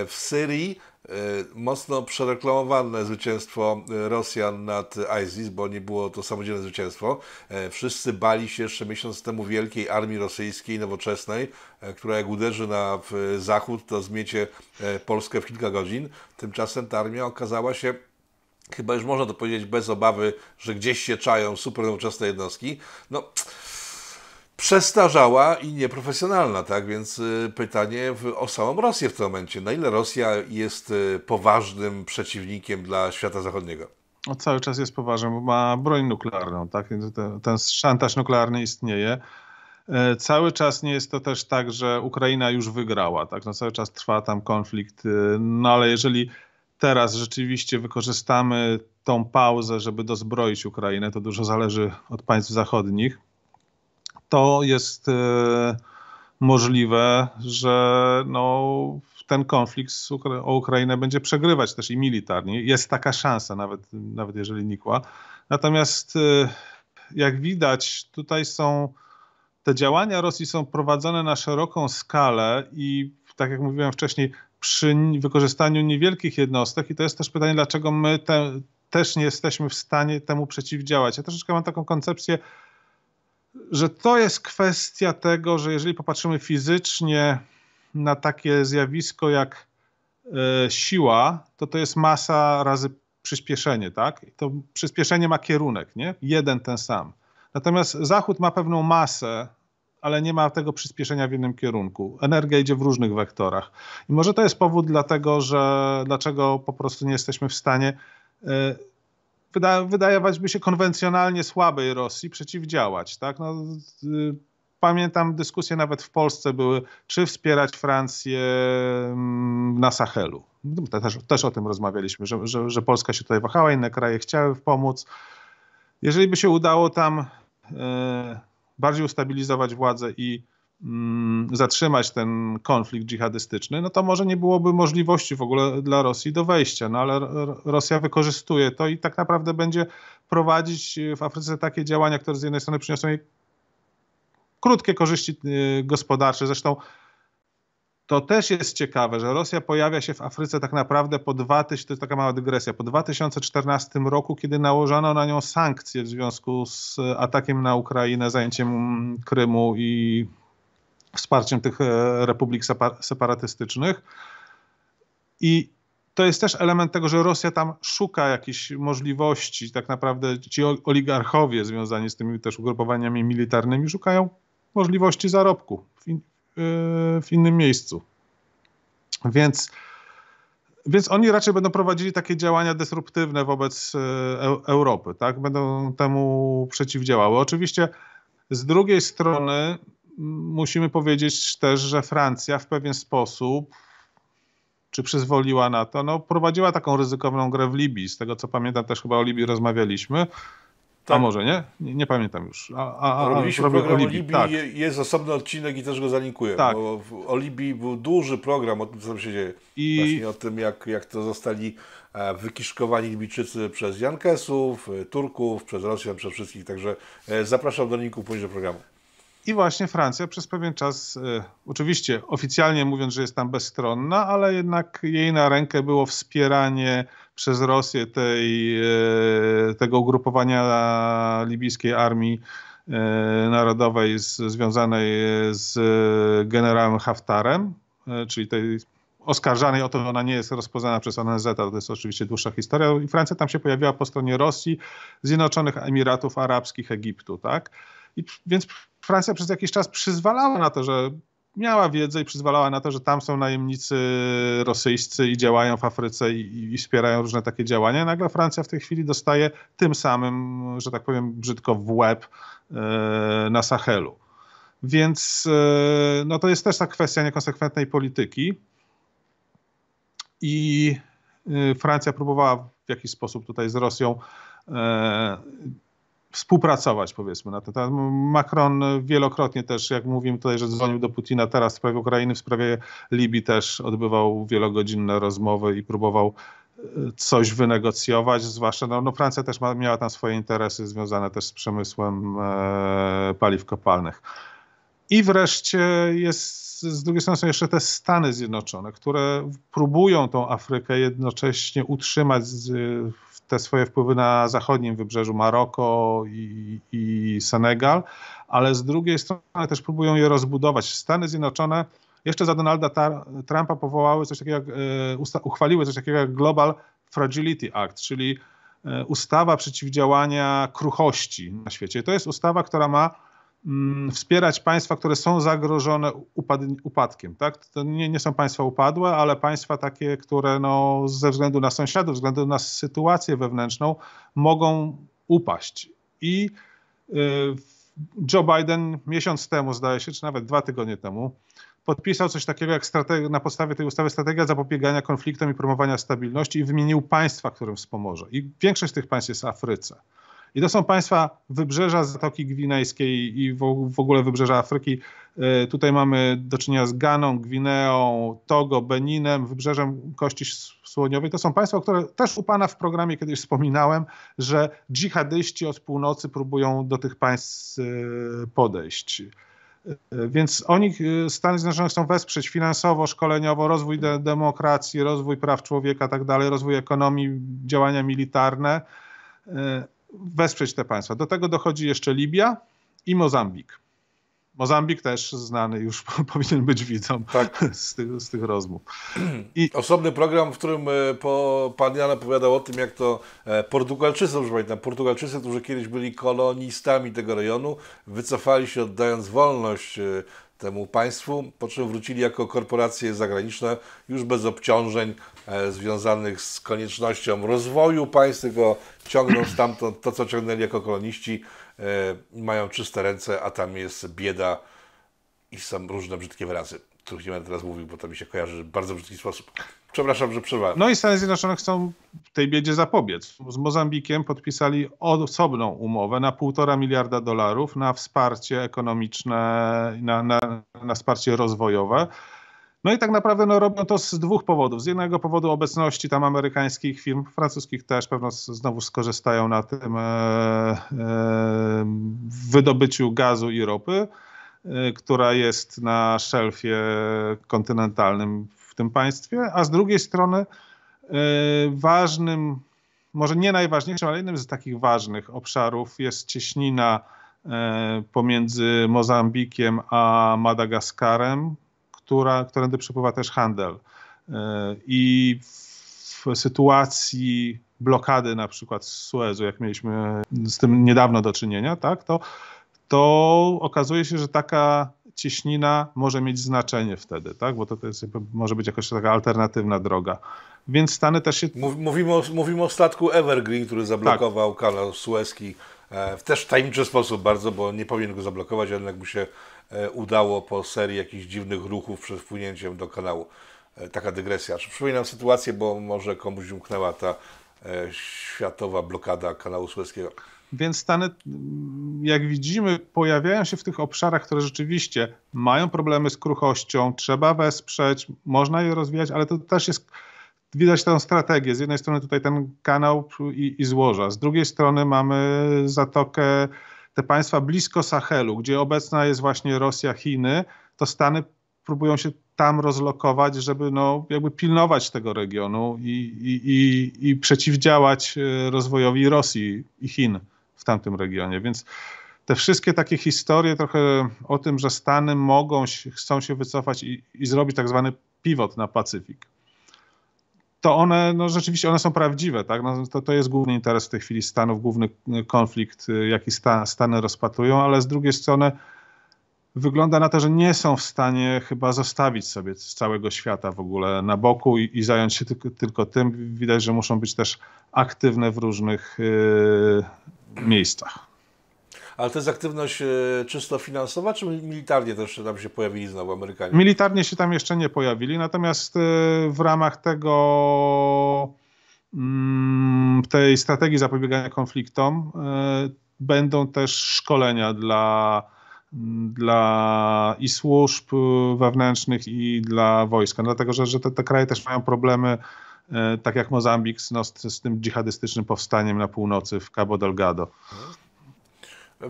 W Syrii E, mocno przereklamowane zwycięstwo e, Rosjan nad ISIS, bo nie było to samodzielne zwycięstwo. E, wszyscy bali się jeszcze miesiąc temu wielkiej armii rosyjskiej, nowoczesnej, która jak uderzy na zachód, to zmiecie Polskę w kilka godzin. Tymczasem ta armia okazała się chyba już można to powiedzieć bez obawy, że gdzieś się czają super jednostki. No, przestarzała i nieprofesjonalna, tak? Więc y, pytanie o samą Rosję w tym momencie. Na ile Rosja jest y, poważnym przeciwnikiem dla świata zachodniego? No, cały czas jest poważny, bo ma broń nuklearną, tak? Więc ten, ten szantaż nuklearny istnieje. E, cały czas nie jest to też tak, że Ukraina już wygrała, tak? No, cały czas trwa tam konflikt, y, no ale jeżeli teraz rzeczywiście wykorzystamy tą pauzę, żeby dozbroić Ukrainę, to dużo zależy od państw zachodnich, to jest e, możliwe, że no, ten konflikt o Ukrainę będzie przegrywać też i militarnie. Jest taka szansa, nawet, nawet jeżeli nikła. Natomiast e, jak widać, tutaj są te działania Rosji są prowadzone na szeroką skalę i tak jak mówiłem wcześniej, przy wykorzystaniu niewielkich jednostek i to jest też pytanie, dlaczego my te, też nie jesteśmy w stanie temu przeciwdziałać. Ja troszeczkę mam taką koncepcję że to jest kwestia tego, że jeżeli popatrzymy fizycznie na takie zjawisko jak e, siła, to to jest masa razy przyspieszenie, tak? to przyspieszenie ma kierunek, nie? Jeden ten sam. Natomiast zachód ma pewną masę, ale nie ma tego przyspieszenia w jednym kierunku. Energia idzie w różnych wektorach. I może to jest powód dlatego, że dlaczego po prostu nie jesteśmy w stanie e, wyda, wydawać by się konwencjonalnie słabej Rosji przeciwdziałać. Tak? No, y, pamiętam dyskusje nawet w Polsce były, czy wspierać Francję mm, na Sahelu. No, też, też o tym rozmawialiśmy, że, że, że Polska się tutaj wahała, inne kraje chciały pomóc. Jeżeli by się udało tam y, bardziej ustabilizować władzę i Mm, zatrzymać ten konflikt dżihadystyczny, no to może nie byłoby możliwości w ogóle dla Rosji do wejścia, no ale Rosja wykorzystuje to i tak naprawdę będzie prowadzić y, w Afryce takie działania, które z jednej strony przyniosą jej krótkie korzyści y, gospodarcze, zresztą to też jest ciekawe, że Rosja pojawia się w Afryce tak naprawdę po 2000, to jest taka mała dygresja, po 2014 roku, kiedy nałożono na nią sankcje w związku z y, atakiem na Ukrainę, zajęciem Krymu i wsparciem tych e, republik separatystycznych. I to jest też element tego, że Rosja tam szuka jakichś możliwości. Tak naprawdę ci oligarchowie związani z tymi też ugrupowaniami militarnymi szukają możliwości zarobku w, in, e, w innym miejscu. Więc, więc oni raczej będą prowadzili takie działania dysruptywne wobec e, Europy, tak? Będą temu przeciwdziałały. Oczywiście z drugiej strony musimy powiedzieć też, że Francja w pewien sposób czy przyzwoliła na to, no prowadziła taką ryzykowną grę w Libii. Z tego co pamiętam, też chyba o Libii rozmawialiśmy. Tak. A może nie? nie? nie? pamiętam już. A, a, a Robiliśmy program o Libii, tak. jest osobny odcinek i też go zalinkuję. Tak. Bo w, o Libii był duży program o tym, co tam się dzieje. I... Właśnie o tym, jak, jak to zostali e, wykiszkowani Libijczycy przez Jankesów, e, Turków, przez Rosjan, przez wszystkich. Także e, zapraszam do linku poniżej programu. I właśnie Francja przez pewien czas, e, oczywiście oficjalnie mówiąc, że jest tam bezstronna, ale jednak jej na rękę było wspieranie przez Rosję tej, e, tego ugrupowania libijskiej armii e, narodowej z, związanej z generałem Haftarem, czyli tej oskarżanej o to, że ona nie jest rozpoznana przez ONZ, to jest oczywiście dłuższa historia. I Francja tam się pojawiła po stronie Rosji, Zjednoczonych Emiratów Arabskich, Egiptu, tak? I więc Francja przez jakiś czas przyzwalała na to, że miała wiedzę i przyzwalała na to, że tam są najemnicy rosyjscy i działają w Afryce i, i wspierają różne takie działania. Nagle Francja w tej chwili dostaje tym samym, że tak powiem brzydko, w łeb e, na Sahelu. Więc e, no to jest też ta kwestia niekonsekwentnej polityki. I e, Francja próbowała w jakiś sposób tutaj z Rosją współpracować, powiedzmy na ten temat. Macron wielokrotnie też, jak mówimy tutaj, że dzwonił do Putina teraz w sprawie Ukrainy, w sprawie Libii też odbywał wielogodzinne rozmowy i próbował e, coś wynegocjować, zwłaszcza no, no Francja też ma, miała tam swoje interesy związane też z przemysłem e, paliw kopalnych. I wreszcie jest z drugiej strony są jeszcze te Stany Zjednoczone, które próbują tą Afrykę jednocześnie utrzymać z, te swoje wpływy na zachodnim wybrzeżu Maroko i, i Senegal, ale z drugiej strony też próbują je rozbudować. Stany Zjednoczone jeszcze za Donalda Trumpa powołały coś takiego, jak, e, uchwaliły coś takiego jak Global Fragility Act, czyli e, ustawa przeciwdziałania kruchości na świecie. To jest ustawa, która ma Mm, wspierać państwa, które są zagrożone upad upadkiem. Tak? To nie, nie, są państwa upadłe, ale państwa takie, które no, ze względu na sąsiadów, ze względu na sytuację wewnętrzną mogą upaść. I y, Joe Biden miesiąc temu, zdaje się, czy nawet dwa tygodnie temu, podpisał coś takiego jak na podstawie tej ustawy strategia zapobiegania konfliktom i promowania stabilności i wymienił państwa, którym wspomoże. I większość tych państw jest w Afryce. I to są państwa wybrzeża Zatoki Gwinejskiej i w ogóle wybrzeża Afryki. E, tutaj mamy do czynienia z Ganą, Gwineą, Togo, Beninem, wybrzeżem Kości Słoniowej. To są państwa, które też u Pana w programie kiedyś wspominałem, że dżihadyści od północy próbują do tych państw e, podejść. E, więc oni, Stany Zjednoczone chcą wesprzeć finansowo, szkoleniowo rozwój de demokracji, rozwój praw człowieka, tak dalej, rozwój ekonomii, działania militarne wesprzeć te państwa. Do tego dochodzi jeszcze Libia i Mozambik. Mozambik też znany już powinien być widzom tak. z, tych, z, tych, rozmów. I... Osobny program, w którym e, po, pan Jan opowiadał o tym, jak to e, Portugalczycy, już pamiętam, Portugalczycy, którzy kiedyś byli kolonistami tego rejonu, wycofali się oddając wolność e, temu państwu, po czym wrócili jako korporacje zagraniczne, już bez obciążeń, E, związanych z koniecznością rozwoju państw, tylko ciągną stamtąd to, co ciągnęli jako koloniści, e, mają czyste ręce, a tam jest bieda i są różne brzydkie wyrazy, których nie będę teraz mówił, bo to mi się kojarzy w bardzo brzydki sposób. Przepraszam, że przerwałem. No i Stany Zjednoczone chcą tej biedzie zapobiec. Z Mozambikiem podpisali osobną umowę na półtora miliarda dolarów na wsparcie ekonomiczne, na, na, na wsparcie rozwojowe no i tak naprawdę no, robią to z dwóch powodów. Z jednego powodu obecności tam amerykańskich firm, francuskich też pewno znowu skorzystają na tym e, e, wydobyciu gazu i ropy, e, która jest na szelfie kontynentalnym w tym państwie, a z drugiej strony e, ważnym, może nie najważniejszym, ale jednym z takich ważnych obszarów jest cieśnina e, pomiędzy Mozambikiem a Madagaskarem, która, którędy przepływa też handel. E, I w sytuacji blokady na przykład z Suezu, jak mieliśmy z tym niedawno do czynienia, tak, to, to okazuje się, że taka cieśnina może mieć znaczenie wtedy, tak? bo to, to jest, może być jakaś taka alternatywna droga. Więc Stany też się... Mówimy o, mówimy o statku Evergreen, który zablokował tak. kanał Suezki e, w też tajemniczy sposób bardzo, bo nie powinien go zablokować, ale jednak się E, udało po serii jakichś dziwnych ruchów przed wpłynięciem do kanału. E, taka dygresja. Przypominam sytuację, bo może komuś umknęła ta e, światowa blokada kanału Suezkiego. Więc Stany, jak widzimy, pojawiają się w tych obszarach, które rzeczywiście mają problemy z kruchością, trzeba wesprzeć, można je rozwijać, ale to też jest widać tę strategię. Z jednej strony tutaj ten kanał i, i złoża, z drugiej strony mamy Zatokę te państwa blisko Sahelu, gdzie obecna jest właśnie Rosja, Chiny, to Stany próbują się tam rozlokować, żeby no, jakby pilnować tego regionu i, i, i, i przeciwdziałać e, rozwojowi Rosji i Chin w tamtym regionie. Więc te wszystkie takie historie trochę o tym, że Stany mogą, chcą się wycofać i, i zrobić tak zwany pivot na Pacyfik, to one, no rzeczywiście one są prawdziwe, tak? No, to, to jest główny interes w tej chwili Stanów, główny y, konflikt, y, jaki sta, Stany rozpatrują, ale z drugiej strony wygląda na to, że nie są w stanie chyba zostawić sobie całego świata w ogóle na boku i, i zająć się tylko, tylko, tym. Widać, że muszą być też aktywne w różnych yy, miejscach. Ale to jest aktywność e, czysto finansowa, czy militarnie też tam się pojawili znowu Amerykanie? Militarnie się tam jeszcze nie pojawili, natomiast e, w ramach tego mm, tej strategii zapobiegania konfliktom e, będą też szkolenia dla, dla i służb wewnętrznych i dla wojska, no, dlatego że, że te, te kraje też mają problemy tak jak Mozambik no, z, z, tym dżihadystycznym powstaniem na północy w Cabo Delgado.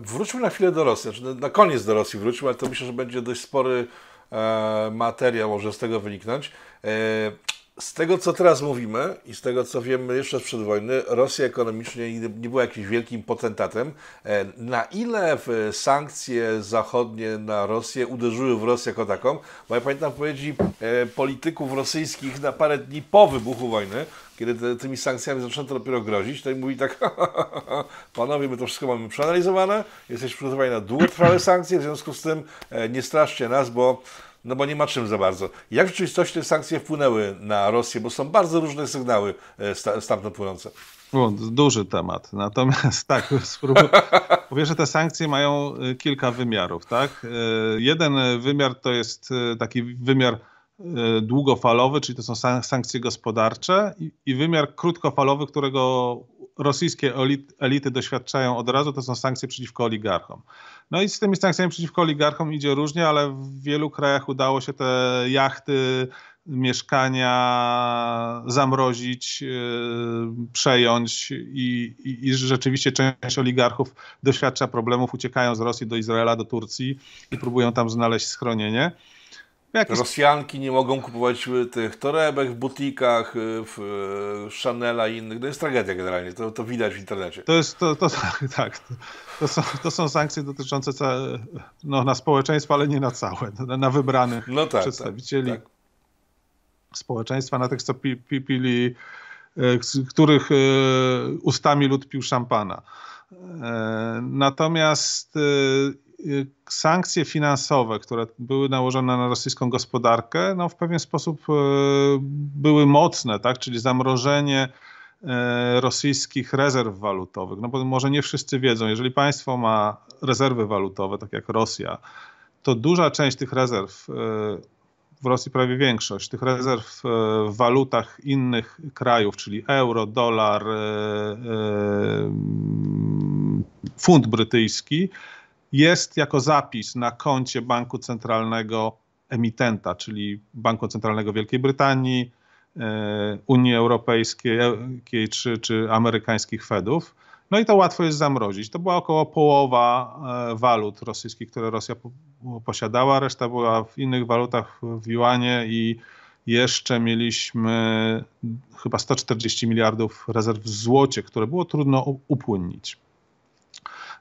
Wróćmy na chwilę do Rosji, znaczy na koniec do Rosji wróćmy, ale to myślę, że będzie dość spory e, materiał, może z tego wyniknąć. E, z tego, co teraz mówimy i z tego, co wiemy jeszcze sprzed wojny, Rosja ekonomicznie nie była jakimś wielkim potentatem. E, na ile sankcje zachodnie na Rosję uderzyły w Rosję jako taką? Bo ja pamiętam powiedzi e, polityków rosyjskich na parę dni po wybuchu wojny, kiedy te, tymi sankcjami zaczęto dopiero grozić, to im mówi tak, panowie, my to wszystko mamy przeanalizowane, jesteśmy przygotowani na długotrwałe sankcje, w związku z tym e, nie straszcie nas, bo no bo nie ma czym za bardzo. Jak w rzeczywistości te sankcje wpłynęły na Rosję, bo są bardzo różne sygnały e, stamtąd płynące? Duży temat. Natomiast tak, spróbuję. Powiem, że te sankcje mają e, kilka wymiarów. Tak? E, jeden wymiar to jest taki wymiar długofalowy, czyli to są sankcje gospodarcze i wymiar krótkofalowy, którego rosyjskie elity doświadczają od razu, to są sankcje przeciwko oligarchom. No i z tymi sankcjami przeciwko oligarchom idzie różnie, ale w wielu krajach udało się te jachty, mieszkania zamrozić, y, przejąć i, i, i rzeczywiście część oligarchów doświadcza problemów, uciekają z Rosji do Izraela, do Turcji i próbują tam znaleźć schronienie. Jakiś... Rosjanki nie mogą kupować y, tych torebek w butikach, y, w y, Chanela i innych. To jest tragedia generalnie, to, to widać w internecie. To jest, to, to tak, tak. To są, to są sankcje dotyczące ca, no, na społeczeństwo, ale nie na całe, na, na wybranych no tak, przedstawicieli tak, tak. społeczeństwa, na tych, co pi, pi, pili, których ustami lud pił szampana. E, natomiast Y, sankcje finansowe, które były nałożone na rosyjską gospodarkę, no w pewien sposób y, były mocne, tak? czyli zamrożenie y, rosyjskich rezerw walutowych. No bo może nie wszyscy wiedzą, jeżeli państwo ma rezerwy walutowe, tak jak Rosja, to duża część tych rezerw, w Rosji prawie większość, tych rezerw w walutach innych krajów, czyli euro, dolar, funt brytyjski, jest jako zapis na koncie banku centralnego emitenta, czyli Banku Centralnego Wielkiej Brytanii, e, Unii Europejskiej e, czy, czy amerykańskich Fedów. No i to łatwo jest zamrozić. To była około połowa e, walut rosyjskich, które Rosja posiadała, reszta była w innych walutach, w juanie i jeszcze mieliśmy chyba 140 miliardów rezerw w złocie, które było trudno upłynnić.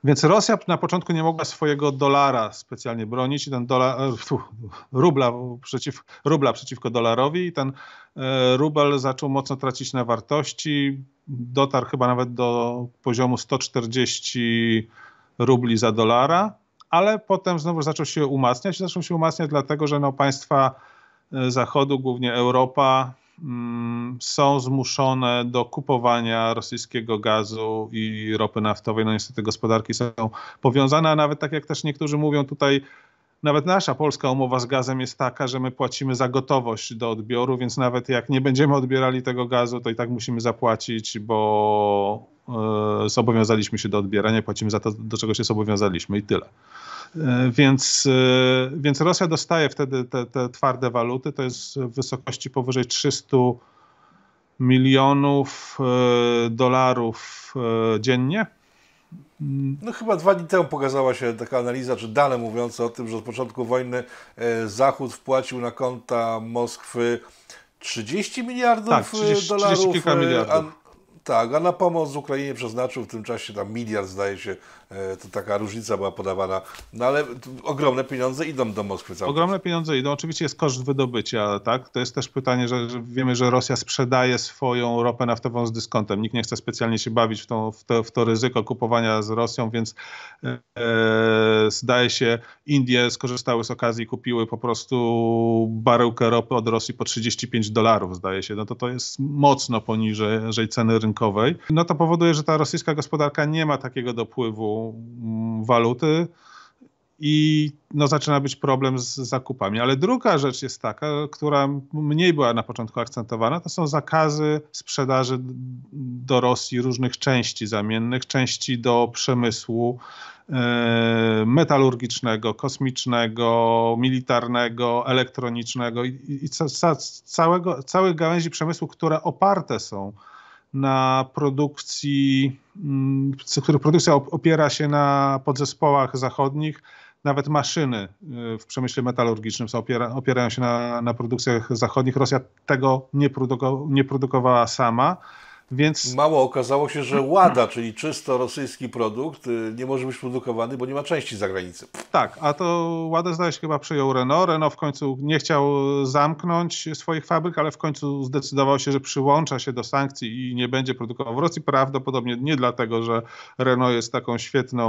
Więc Rosja na początku nie mogła swojego dolara specjalnie bronić i ten dolar, e, rubla, przeciw, rubla przeciwko dolarowi i ten e, rubel zaczął mocno tracić na wartości. Dotarł chyba nawet do poziomu 140 rubli za dolara, ale potem znowu zaczął się umacniać. Zaczął się umacniać dlatego, że no państwa e, Zachodu, głównie Europa, Mm, są zmuszone do kupowania rosyjskiego gazu i ropy naftowej. No niestety gospodarki są powiązane, a nawet tak jak też niektórzy mówią tutaj, nawet nasza polska umowa z gazem jest taka, że my płacimy za gotowość do odbioru, więc nawet jak nie będziemy odbierali tego gazu, to i tak musimy zapłacić, bo e, zobowiązaliśmy się do odbierania, płacimy za to, do czego się zobowiązaliśmy i tyle. E, więc, e, więc Rosja dostaje wtedy te, te twarde waluty, to jest w wysokości powyżej 300 milionów e, dolarów dziennie. No chyba dwa dni temu pokazała się taka analiza, czy dane mówiące o tym, że od początku wojny Zachód wpłacił na konta Moskwy 30 miliardów tak, 30, dolarów. 30 kilka miliardów. Tak, a na pomoc Ukrainie przeznaczył w tym czasie tam miliard, zdaje się, e, to taka różnica była podawana, no ale ogromne pieniądze idą do Moskwy. Cały ogromne pieniądze idą, oczywiście jest koszt wydobycia, tak? To jest też pytanie, że, wiemy, że Rosja sprzedaje swoją ropę naftową z dyskontem. Nikt nie chce specjalnie się bawić w, w, to, w to ryzyko kupowania z Rosją, więc e, zdaje się, Indie skorzystały z okazji i kupiły po prostu baryłkę ropy od Rosji po 35 dolarów, zdaje się. No to to jest mocno poniżej ceny rynkowej rynkowej, no to powoduje, że ta rosyjska gospodarka nie ma takiego dopływu mm, waluty i no, zaczyna być problem z zakupami. Ale druga rzecz jest taka, która mniej była na początku akcentowana, to są zakazy sprzedaży do Rosji różnych części zamiennych, części do przemysłu e, metalurgicznego, kosmicznego, militarnego, elektronicznego i, i ca, ca, całego, całych gałęzi przemysłu, które oparte są na produkcji, mm, których produkcja opiera się na podzespołach zachodnich. Nawet maszyny y, w przemyśle metalurgicznym opiera, opierają się na, na produkcjach zachodnich. Rosja tego nie, produko, nie produkowała sama. Więc... Mało okazało się, że Łada, czyli czysto rosyjski produkt, y, nie może być produkowany, bo nie ma części za granicą. Tak, a to Łada zdaje się chyba przyjął Renault. Renault w końcu nie chciał zamknąć swoich fabryk, ale w końcu zdecydował się, że przyłącza się do sankcji i nie będzie produkował w Rosji. Prawdopodobnie nie dlatego, że Renault jest taką świetną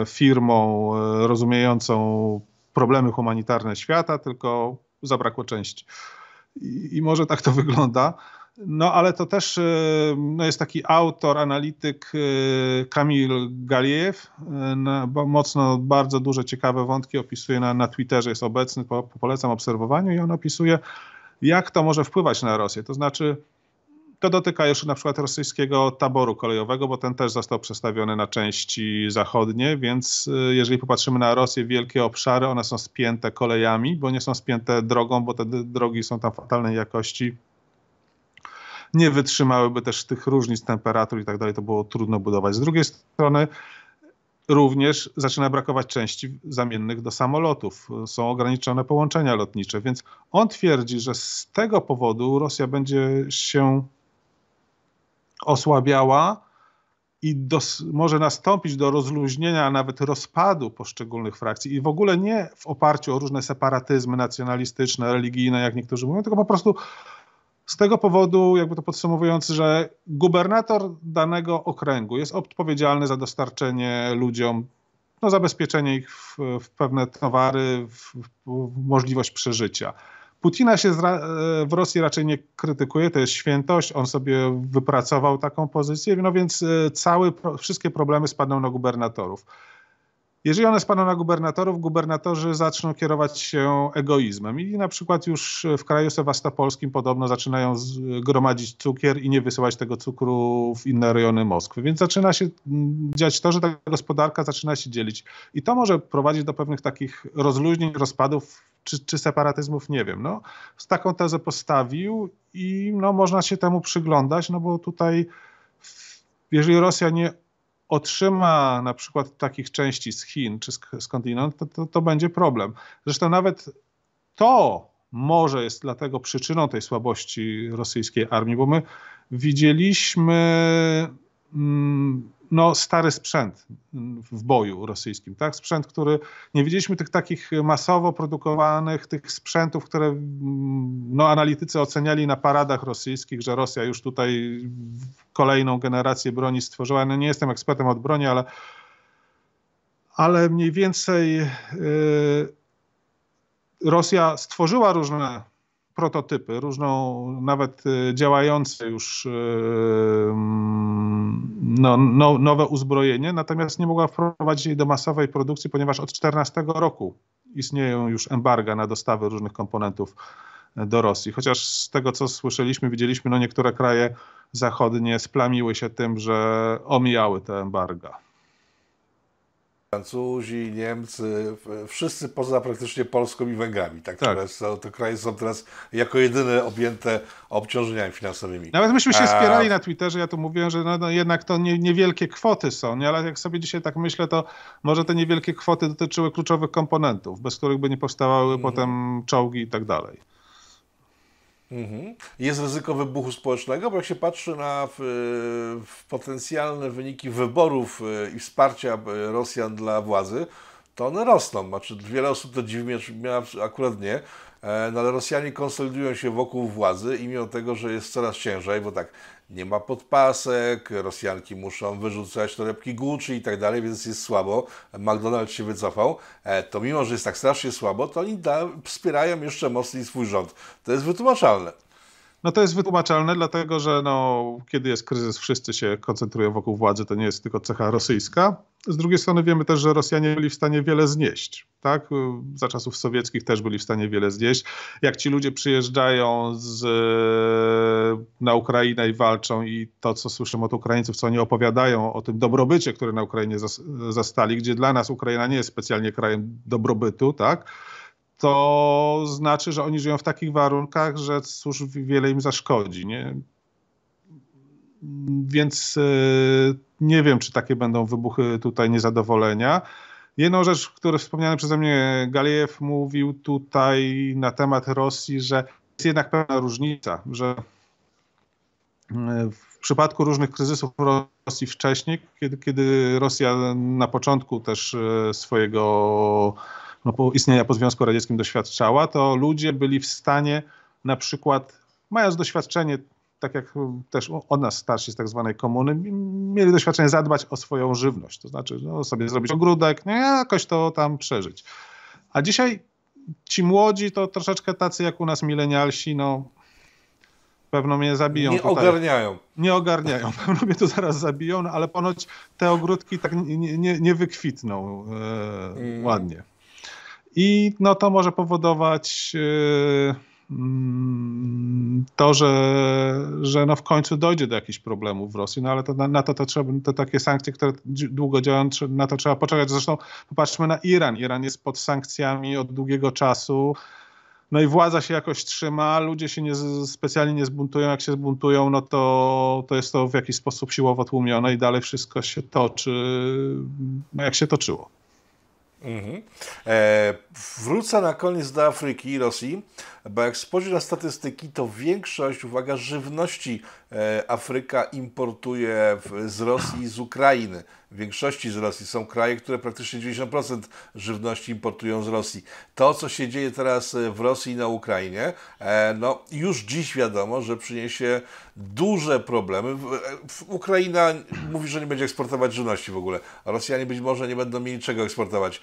e, firmą e, rozumiejącą problemy humanitarne świata, tylko zabrakło części. I, i może tak to wygląda. No ale to też y, no, jest taki autor, analityk y, Kamil Galiejew. Y, no, mocno, bardzo duże, ciekawe wątki opisuje na, na Twitterze, jest obecny, po, polecam obserwowaniu i on opisuje, jak to może wpływać na Rosję. To znaczy, to dotyka już na przykład rosyjskiego taboru kolejowego, bo ten też został przestawiony na części zachodnie, więc jeżeli popatrzymy na Rosję, wielkie obszary, one są spięte kolejami, bo nie są spięte drogą, bo te drogi są tam fatalnej jakości nie wytrzymałyby też tych różnic temperatur i tak dalej, to było trudno budować. Z drugiej strony również zaczyna brakować części zamiennych do samolotów, są ograniczone połączenia lotnicze, więc on twierdzi, że z tego powodu Rosja będzie się osłabiała i dos, może nastąpić do rozluźnienia, a nawet rozpadu poszczególnych frakcji i w ogóle nie w oparciu o różne separatyzmy nacjonalistyczne, religijne, jak niektórzy mówią, tylko po prostu z tego powodu, jakby to podsumowując, że gubernator danego okręgu jest odpowiedzialny za dostarczenie ludziom, no, zabezpieczenie ich w, w pewne towary, w, w możliwość przeżycia. Putina się e, w Rosji raczej nie krytykuje, to jest świętość, on sobie wypracował taką pozycję, no więc e, cały, wszystkie problemy spadną na gubernatorów. Jeżeli one spadną na gubernatorów, gubernatorzy zaczną kierować się egoizmem i na przykład już w kraju sewastopolskim podobno zaczynają gromadzić cukier i nie wysyłać tego cukru w inne rejony Moskwy. Więc zaczyna się mm, dziać to, że ta gospodarka zaczyna się dzielić. I to może prowadzić do pewnych takich rozluźnień, rozpadów czy, czy separatyzmów, nie wiem. No, z taką tezę postawił i no, można się temu przyglądać, no bo tutaj jeżeli Rosja nie otrzyma na przykład takich części z Chin czy skądinąd, to, to, to będzie problem. Zresztą nawet to może jest dlatego przyczyną tej słabości rosyjskiej armii, bo my widzieliśmy. Mm, no, stary sprzęt w boju rosyjskim, tak? Sprzęt, który nie widzieliśmy tych takich masowo produkowanych, tych sprzętów, które mm, no, analitycy oceniali na paradach rosyjskich, że Rosja już tutaj kolejną generację broni stworzyła. No, nie jestem ekspertem od broni, ale, ale mniej więcej. Yy, Rosja stworzyła różne prototypy, różną, nawet y, działające już y, mm, no, no, nowe uzbrojenie, natomiast nie mogła wprowadzić jej do masowej produkcji, ponieważ od 14 roku istnieją już embarga na dostawy różnych komponentów do Rosji. Chociaż z tego, co słyszeliśmy, widzieliśmy, no niektóre kraje zachodnie splamiły się tym, że omijały te embarga. Francuzi, Niemcy, wszyscy poza praktycznie Polską i Węgrami. Tak, tak. Teraz, te kraje są teraz jako jedyne objęte obciążeniami finansowymi. Nawet myśmy się spierali na Twitterze, ja tu mówiłem, że no, no jednak to nie, niewielkie kwoty są, nie? ale jak sobie dzisiaj tak myślę, to może te niewielkie kwoty dotyczyły kluczowych komponentów, bez których by nie powstawały mhm. potem czołgi i tak dalej. Mhm. Jest ryzyko wybuchu społecznego, bo jak się patrzy na w, w potencjalne wyniki wyborów e, i wsparcia e, Rosjan dla władzy, to one rosną. Znaczy, wiele osób to dziwnie, akurat nie, e, no ale Rosjanie konsolidują się wokół władzy i mimo tego, że jest coraz ciężej, bo tak, nie ma podpasek, Rosjanki muszą wyrzucać torebki Gucci i tak dalej, więc jest słabo. McDonald's się wycofał. E, to mimo, że jest tak strasznie słabo, to oni da, wspierają jeszcze mocniej swój rząd. To jest wytłumaczalne. No to jest wytłumaczalne, dlatego że no, kiedy jest kryzys, wszyscy się koncentrują wokół władzy, to nie jest tylko cecha rosyjska. Z drugiej strony wiemy też, że Rosjanie byli w stanie wiele znieść. Tak? Za czasów sowieckich też byli w stanie wiele znieść. Jak ci ludzie przyjeżdżają z, e, na Ukrainę i walczą, i to, co słyszymy od Ukraińców, co oni opowiadają o tym dobrobycie, który na Ukrainie zastali, gdzie dla nas Ukraina nie jest specjalnie krajem dobrobytu, tak? to znaczy, że oni żyją w takich warunkach, że cóż wiele im zaszkodzi. Nie? Więc y, nie wiem, czy takie będą wybuchy tutaj niezadowolenia. Jedną rzecz, którą wspomniany przeze mnie Galiew mówił tutaj na temat Rosji, że jest jednak pewna różnica, że y, w przypadku różnych kryzysów Rosji wcześniej, kiedy, kiedy Rosja na początku też y, swojego no, istnienia po Związku Radzieckim doświadczała, to ludzie byli w stanie na przykład, mając doświadczenie, tak jak też od nas starsi z tak zwanej komuny, mieli doświadczenie zadbać o swoją żywność. To znaczy no, sobie zrobić ogródek, nie, jakoś to tam przeżyć. A dzisiaj ci młodzi to troszeczkę tacy jak u nas milenialsi, no pewno mnie zabiją. Nie tutaj. ogarniają. Nie ogarniają, pewno mnie to zaraz zabiją, no, ale ponoć te ogródki tak nie, nie, nie wykwitną e, mm. ładnie. I no to może powodować yy, mm, to, że, że no w końcu dojdzie do jakichś problemów w Rosji, no ale to, na, na, to, to trzeba, to takie sankcje, które długo działają, na to trzeba poczekać. Zresztą popatrzmy na Iran. Iran jest pod sankcjami od długiego czasu. No i władza się jakoś trzyma, ludzie się nie, specjalnie nie zbuntują. Jak się zbuntują, no to, to jest to w jakiś sposób siłowo tłumione i dalej wszystko się toczy, no jak się toczyło. Mhm. E, wrócę na koniec do Afryki i Rosji, bo jak spojrzy na statystyki, to większość, uwaga, żywności e, Afryka importuje w, z Rosji, z Ukrainy w większości z Rosji. Są kraje, które praktycznie 90% żywności importują z Rosji. To, co się dzieje teraz e, w Rosji i na Ukrainie, e, no już dziś wiadomo, że przyniesie duże problemy. E, Ukraina mówi, że nie będzie eksportować żywności w ogóle. Rosjanie być może nie będą mieli czego eksportować.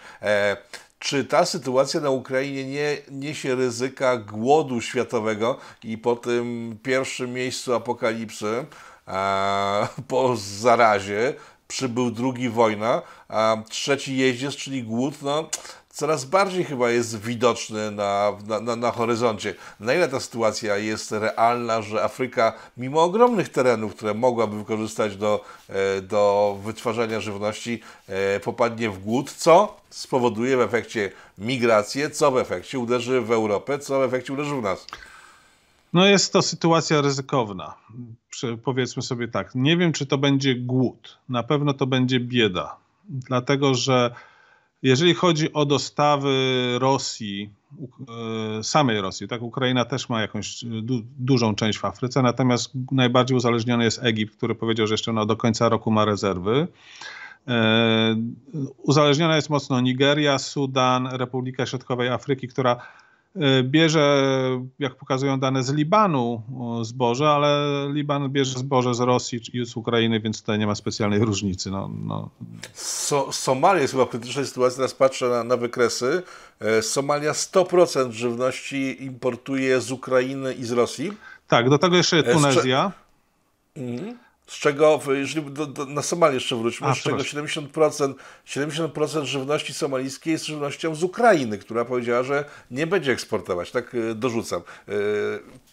Czy ta sytuacja na Ukrainie nie niesie ryzyka głodu światowego i po tym pierwszym miejscu apokalipsy, po zarazie, przybył drugi wojna, a trzeci jeździec, czyli głód, no, coraz bardziej chyba jest widoczny na, na, na, na horyzoncie. Na ile ta sytuacja jest realna, że Afryka, mimo ogromnych terenów, które mogłaby wykorzystać do, e, do wytwarzania żywności, e, popadnie w głód, co spowoduje w efekcie migrację, co w efekcie uderzy w Europę, co w efekcie uderzy w nas. No jest to sytuacja ryzykowna. Powiedzmy sobie tak, nie wiem czy to będzie głód, na pewno to będzie bieda, dlatego że jeżeli chodzi o dostawy Rosji, e, samej Rosji, tak Ukraina też ma jakąś e, du dużą część w Afryce, natomiast najbardziej uzależniony jest Egipt, który powiedział, że jeszcze no, do końca roku ma rezerwy. E, uzależniona jest mocno Nigeria, Sudan, Republika Środkowej Afryki, która Y, bierze, jak pokazują dane z Libanu, zboże, ale Liban bierze zboże z Rosji i z Ukrainy, więc tutaj nie ma specjalnej różnicy. No, no. So, Somalia jest chyba w krytycznej sytuacji, teraz patrzę na, na wykresy. E, Somalia 100% żywności importuje z Ukrainy i z Rosji. Tak, do tego jeszcze e, Tunezja. Mhm. Z czego, jeżeli do, do, na Somalię jeszcze wróćmy, A, z czego 70%, 70% żywności somalijskiej jest żywnością z Ukrainy, która powiedziała, że nie będzie eksportować. Tak e, dorzucam. E,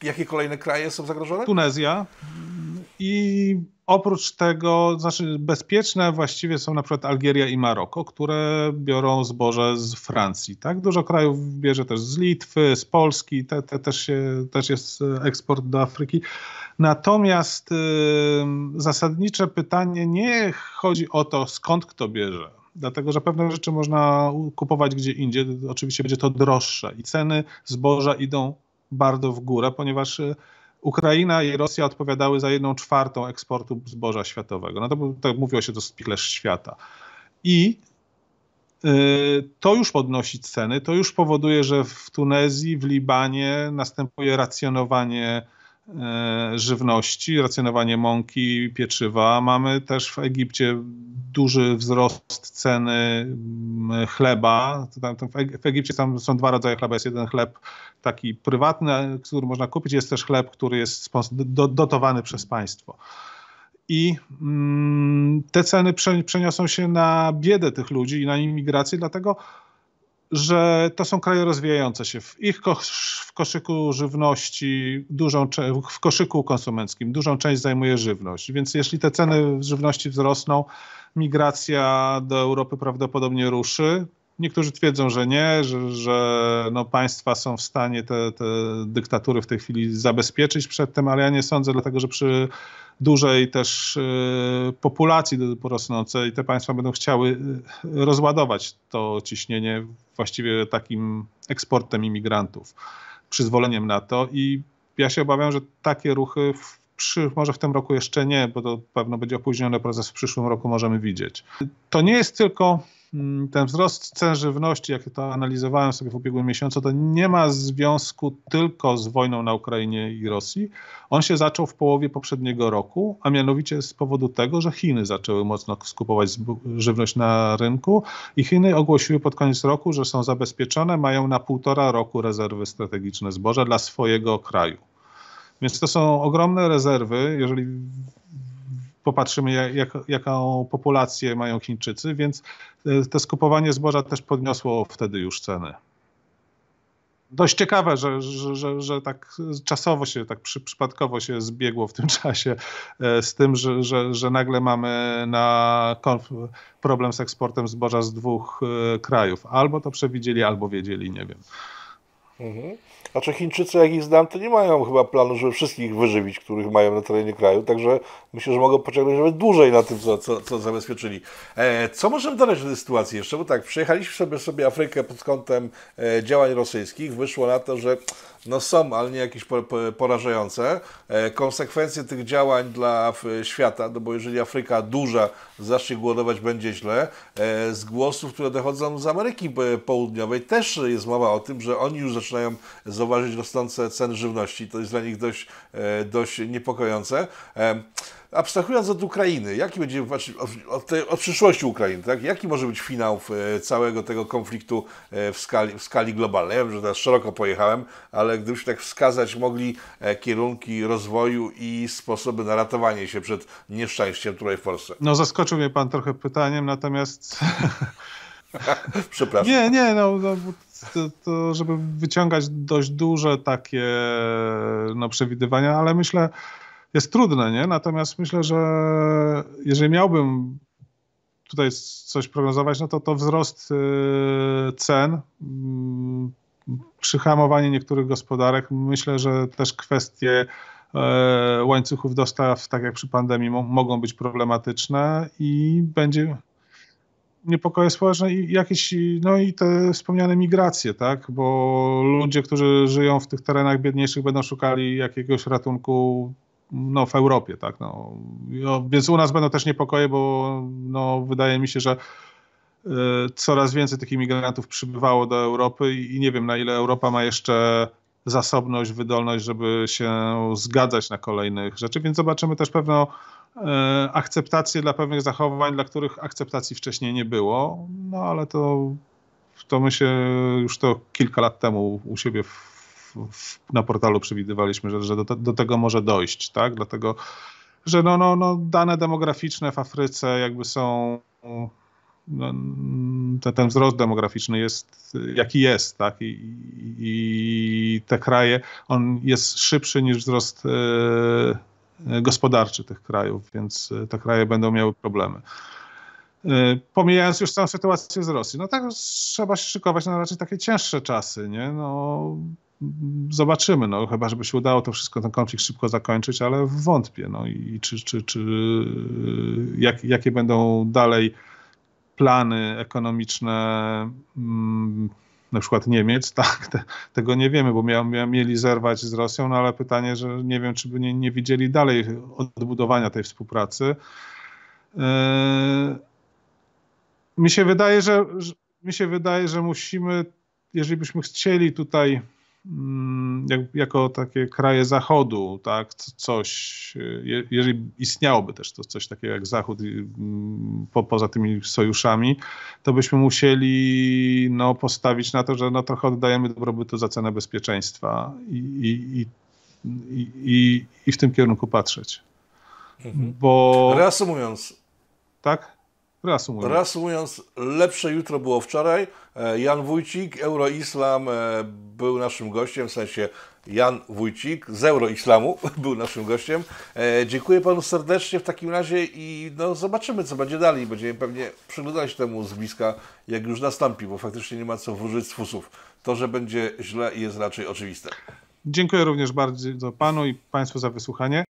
jakie kolejne kraje są zagrożone? Tunezja. I oprócz tego, znaczy bezpieczne właściwie są na przykład Algieria i Maroko, które biorą zboże z Francji. Tak? Dużo krajów bierze też z Litwy, z Polski, te, te też, się, też jest e, eksport do Afryki. Natomiast y, zasadnicze pytanie nie chodzi o to, skąd kto bierze. Dlatego, że pewne rzeczy można kupować gdzie indziej, oczywiście będzie to droższe i ceny zboża idą bardzo w górę, ponieważ y, Ukraina i Rosja odpowiadały za jedną czwartą eksportu zboża światowego. No to tak mówiło się to spichlerz świata. I y, to już podnosi ceny, to już powoduje, że w Tunezji, w Libanie następuje racjonowanie E, żywności, racjonowanie mąki, pieczywa. Mamy też w Egipcie duży wzrost ceny mm, chleba. W Egipcie są dwa rodzaje chleba. Jest jeden chleb taki prywatny, który można kupić. Jest też chleb, który jest dotowany przez państwo. I mm, te ceny przeniosą się na biedę tych ludzi i na imigrację, dlatego że to są kraje rozwijające się. W ich kosz, w koszyku żywności, dużą, w koszyku konsumenckim dużą część zajmuje żywność. Więc jeśli te ceny żywności wzrosną, migracja do Europy prawdopodobnie ruszy. Niektórzy twierdzą, że nie, że, że no państwa są w stanie te, te dyktatury w tej chwili zabezpieczyć przed tym, ale ja nie sądzę, dlatego że przy dużej też y, populacji porosnącej te państwa będą chciały y, rozładować to ciśnienie właściwie takim eksportem imigrantów, przyzwoleniem na to i ja się obawiam, że takie ruchy w, przy, może w tym roku jeszcze nie, bo to pewno będzie opóźniony proces, w przyszłym roku możemy widzieć. To nie jest tylko Mm, ten wzrost cen żywności, jak to analizowałem sobie w ubiegłym miesiącu, to nie ma związku tylko z wojną na Ukrainie i Rosji. On się zaczął w połowie poprzedniego roku, a mianowicie z powodu tego, że Chiny zaczęły mocno skupować żywność na rynku i Chiny ogłosiły pod koniec roku, że są zabezpieczone, mają na półtora roku rezerwy strategiczne zboża dla swojego kraju. Więc to są ogromne rezerwy. Jeżeli popatrzymy, jak, jaką populację mają Chińczycy, więc e, to skupowanie zboża też podniosło wtedy już ceny. Dość ciekawe, że, że, że, że tak czasowo się, tak przy, przypadkowo się zbiegło w tym czasie e, z tym, że, że, że nagle mamy na problem z eksportem zboża z dwóch e, krajów. Albo to przewidzieli, albo wiedzieli, nie wiem. Mhm. Znaczy Chińczycy, jak ich znam, to nie mają chyba planu, żeby wszystkich wyżywić, których mają na terenie kraju, także myślę, że mogą pociągnąć nawet dłużej na tym, co, co, co zabezpieczyli. E, co możemy dodać do tej sytuacji jeszcze? Bo tak, przejechaliśmy sobie, sobie Afrykę pod kątem e, działań rosyjskich, wyszło na to, że no są, ale nie jakieś porażające. E, konsekwencje tych działań dla e, świata, no bo jeżeli Afryka duża zacznie głodować, będzie źle. E, z głosów, które dochodzą z Ameryki Południowej też jest mowa o tym, że oni już zaczynają zauważyć rosnące ceny żywności. To jest dla nich dość, dość niepokojące abstrahując od Ukrainy, jaki będzie od, od przyszłości Ukrainy, tak? jaki może być finał e, całego tego konfliktu e, w skali, w skali globalnej? Ja wiem, że teraz szeroko pojechałem, ale gdybyśmy tak wskazać mogli e, kierunki rozwoju i sposoby na ratowanie się przed nieszczęściem tutaj w Polsce. No zaskoczył mnie pan trochę pytaniem, natomiast... Przepraszam. Nie, nie, no, no to, to żeby wyciągać dość duże takie no, przewidywania, ale myślę, jest trudne, nie? Natomiast myślę, że jeżeli miałbym tutaj coś prognozować, no to to wzrost y, cen, mm, przyhamowanie niektórych gospodarek, myślę, że też kwestie y, łańcuchów dostaw, tak jak przy pandemii, mogą być problematyczne i będzie niepokoje społeczne i jakieś, no i te wspomniane migracje, tak, bo ludzie, którzy żyją w tych terenach biedniejszych będą szukali jakiegoś ratunku no, w Europie, tak, no. no. Więc u nas będą też niepokoje, bo no, wydaje mi się, że e, coraz więcej tych imigrantów przybywało do Europy i nie wiem, na ile Europa ma jeszcze zasobność, wydolność, żeby się zgadzać na kolejnych rzeczy, więc zobaczymy też pewną e, akceptację dla pewnych zachowań, dla których akceptacji wcześniej nie było, no ale to, to my się już to kilka lat temu u siebie w, na portalu przewidywaliśmy, że, że do, do tego może dojść, tak? Dlatego, że no, no, no dane demograficzne w Afryce jakby są no, te, ten wzrost demograficzny jest jaki jest, tak? I, i, i te kraje, on jest szybszy niż wzrost e, gospodarczy tych krajów, więc te kraje będą miały problemy. Y, pomijając już całą sytuację z Rosji. No tak trzeba się szykować na raczej takie cięższe czasy, nie? No, zobaczymy, no chyba, żeby się udało to wszystko, ten konflikt szybko zakończyć, ale wątpię, no i czy, czy, czy y, jak, jakie będą dalej plany ekonomiczne mm, na przykład Niemiec, tak, te, tego nie wiemy, bo mia, mia, mieli zerwać z Rosją, no ale pytanie, że nie wiem, czy by nie, nie widzieli dalej odbudowania tej współpracy. Yy, mi się wydaje, że, że, mi się wydaje, że musimy, jeżeli byśmy chcieli tutaj mm, jak, jako takie kraje zachodu, tak, coś, jeżeli istniałoby też to coś takiego jak zachód mm, po, poza tymi sojuszami, to byśmy musieli no, postawić na to, że no, trochę oddajemy dobrobytu za cenę bezpieczeństwa i, i, i, i, i w tym kierunku patrzeć. Mhm. Bo... Reasumując, tak? Reasumując. Reasumując, lepsze jutro było wczoraj. E, Jan Wójcik, Euroislam e, był naszym gościem, w sensie Jan Wójcik z Euroislamu był naszym gościem. E, dziękuję panu serdecznie w takim razie i no, zobaczymy, co będzie dalej. Będziemy pewnie przyglądać temu z bliska, jak już nastąpi, bo faktycznie nie ma co wróżyć z fusów. To, że będzie źle jest raczej oczywiste. Dziękuję również bardzo panu i państwu za wysłuchanie.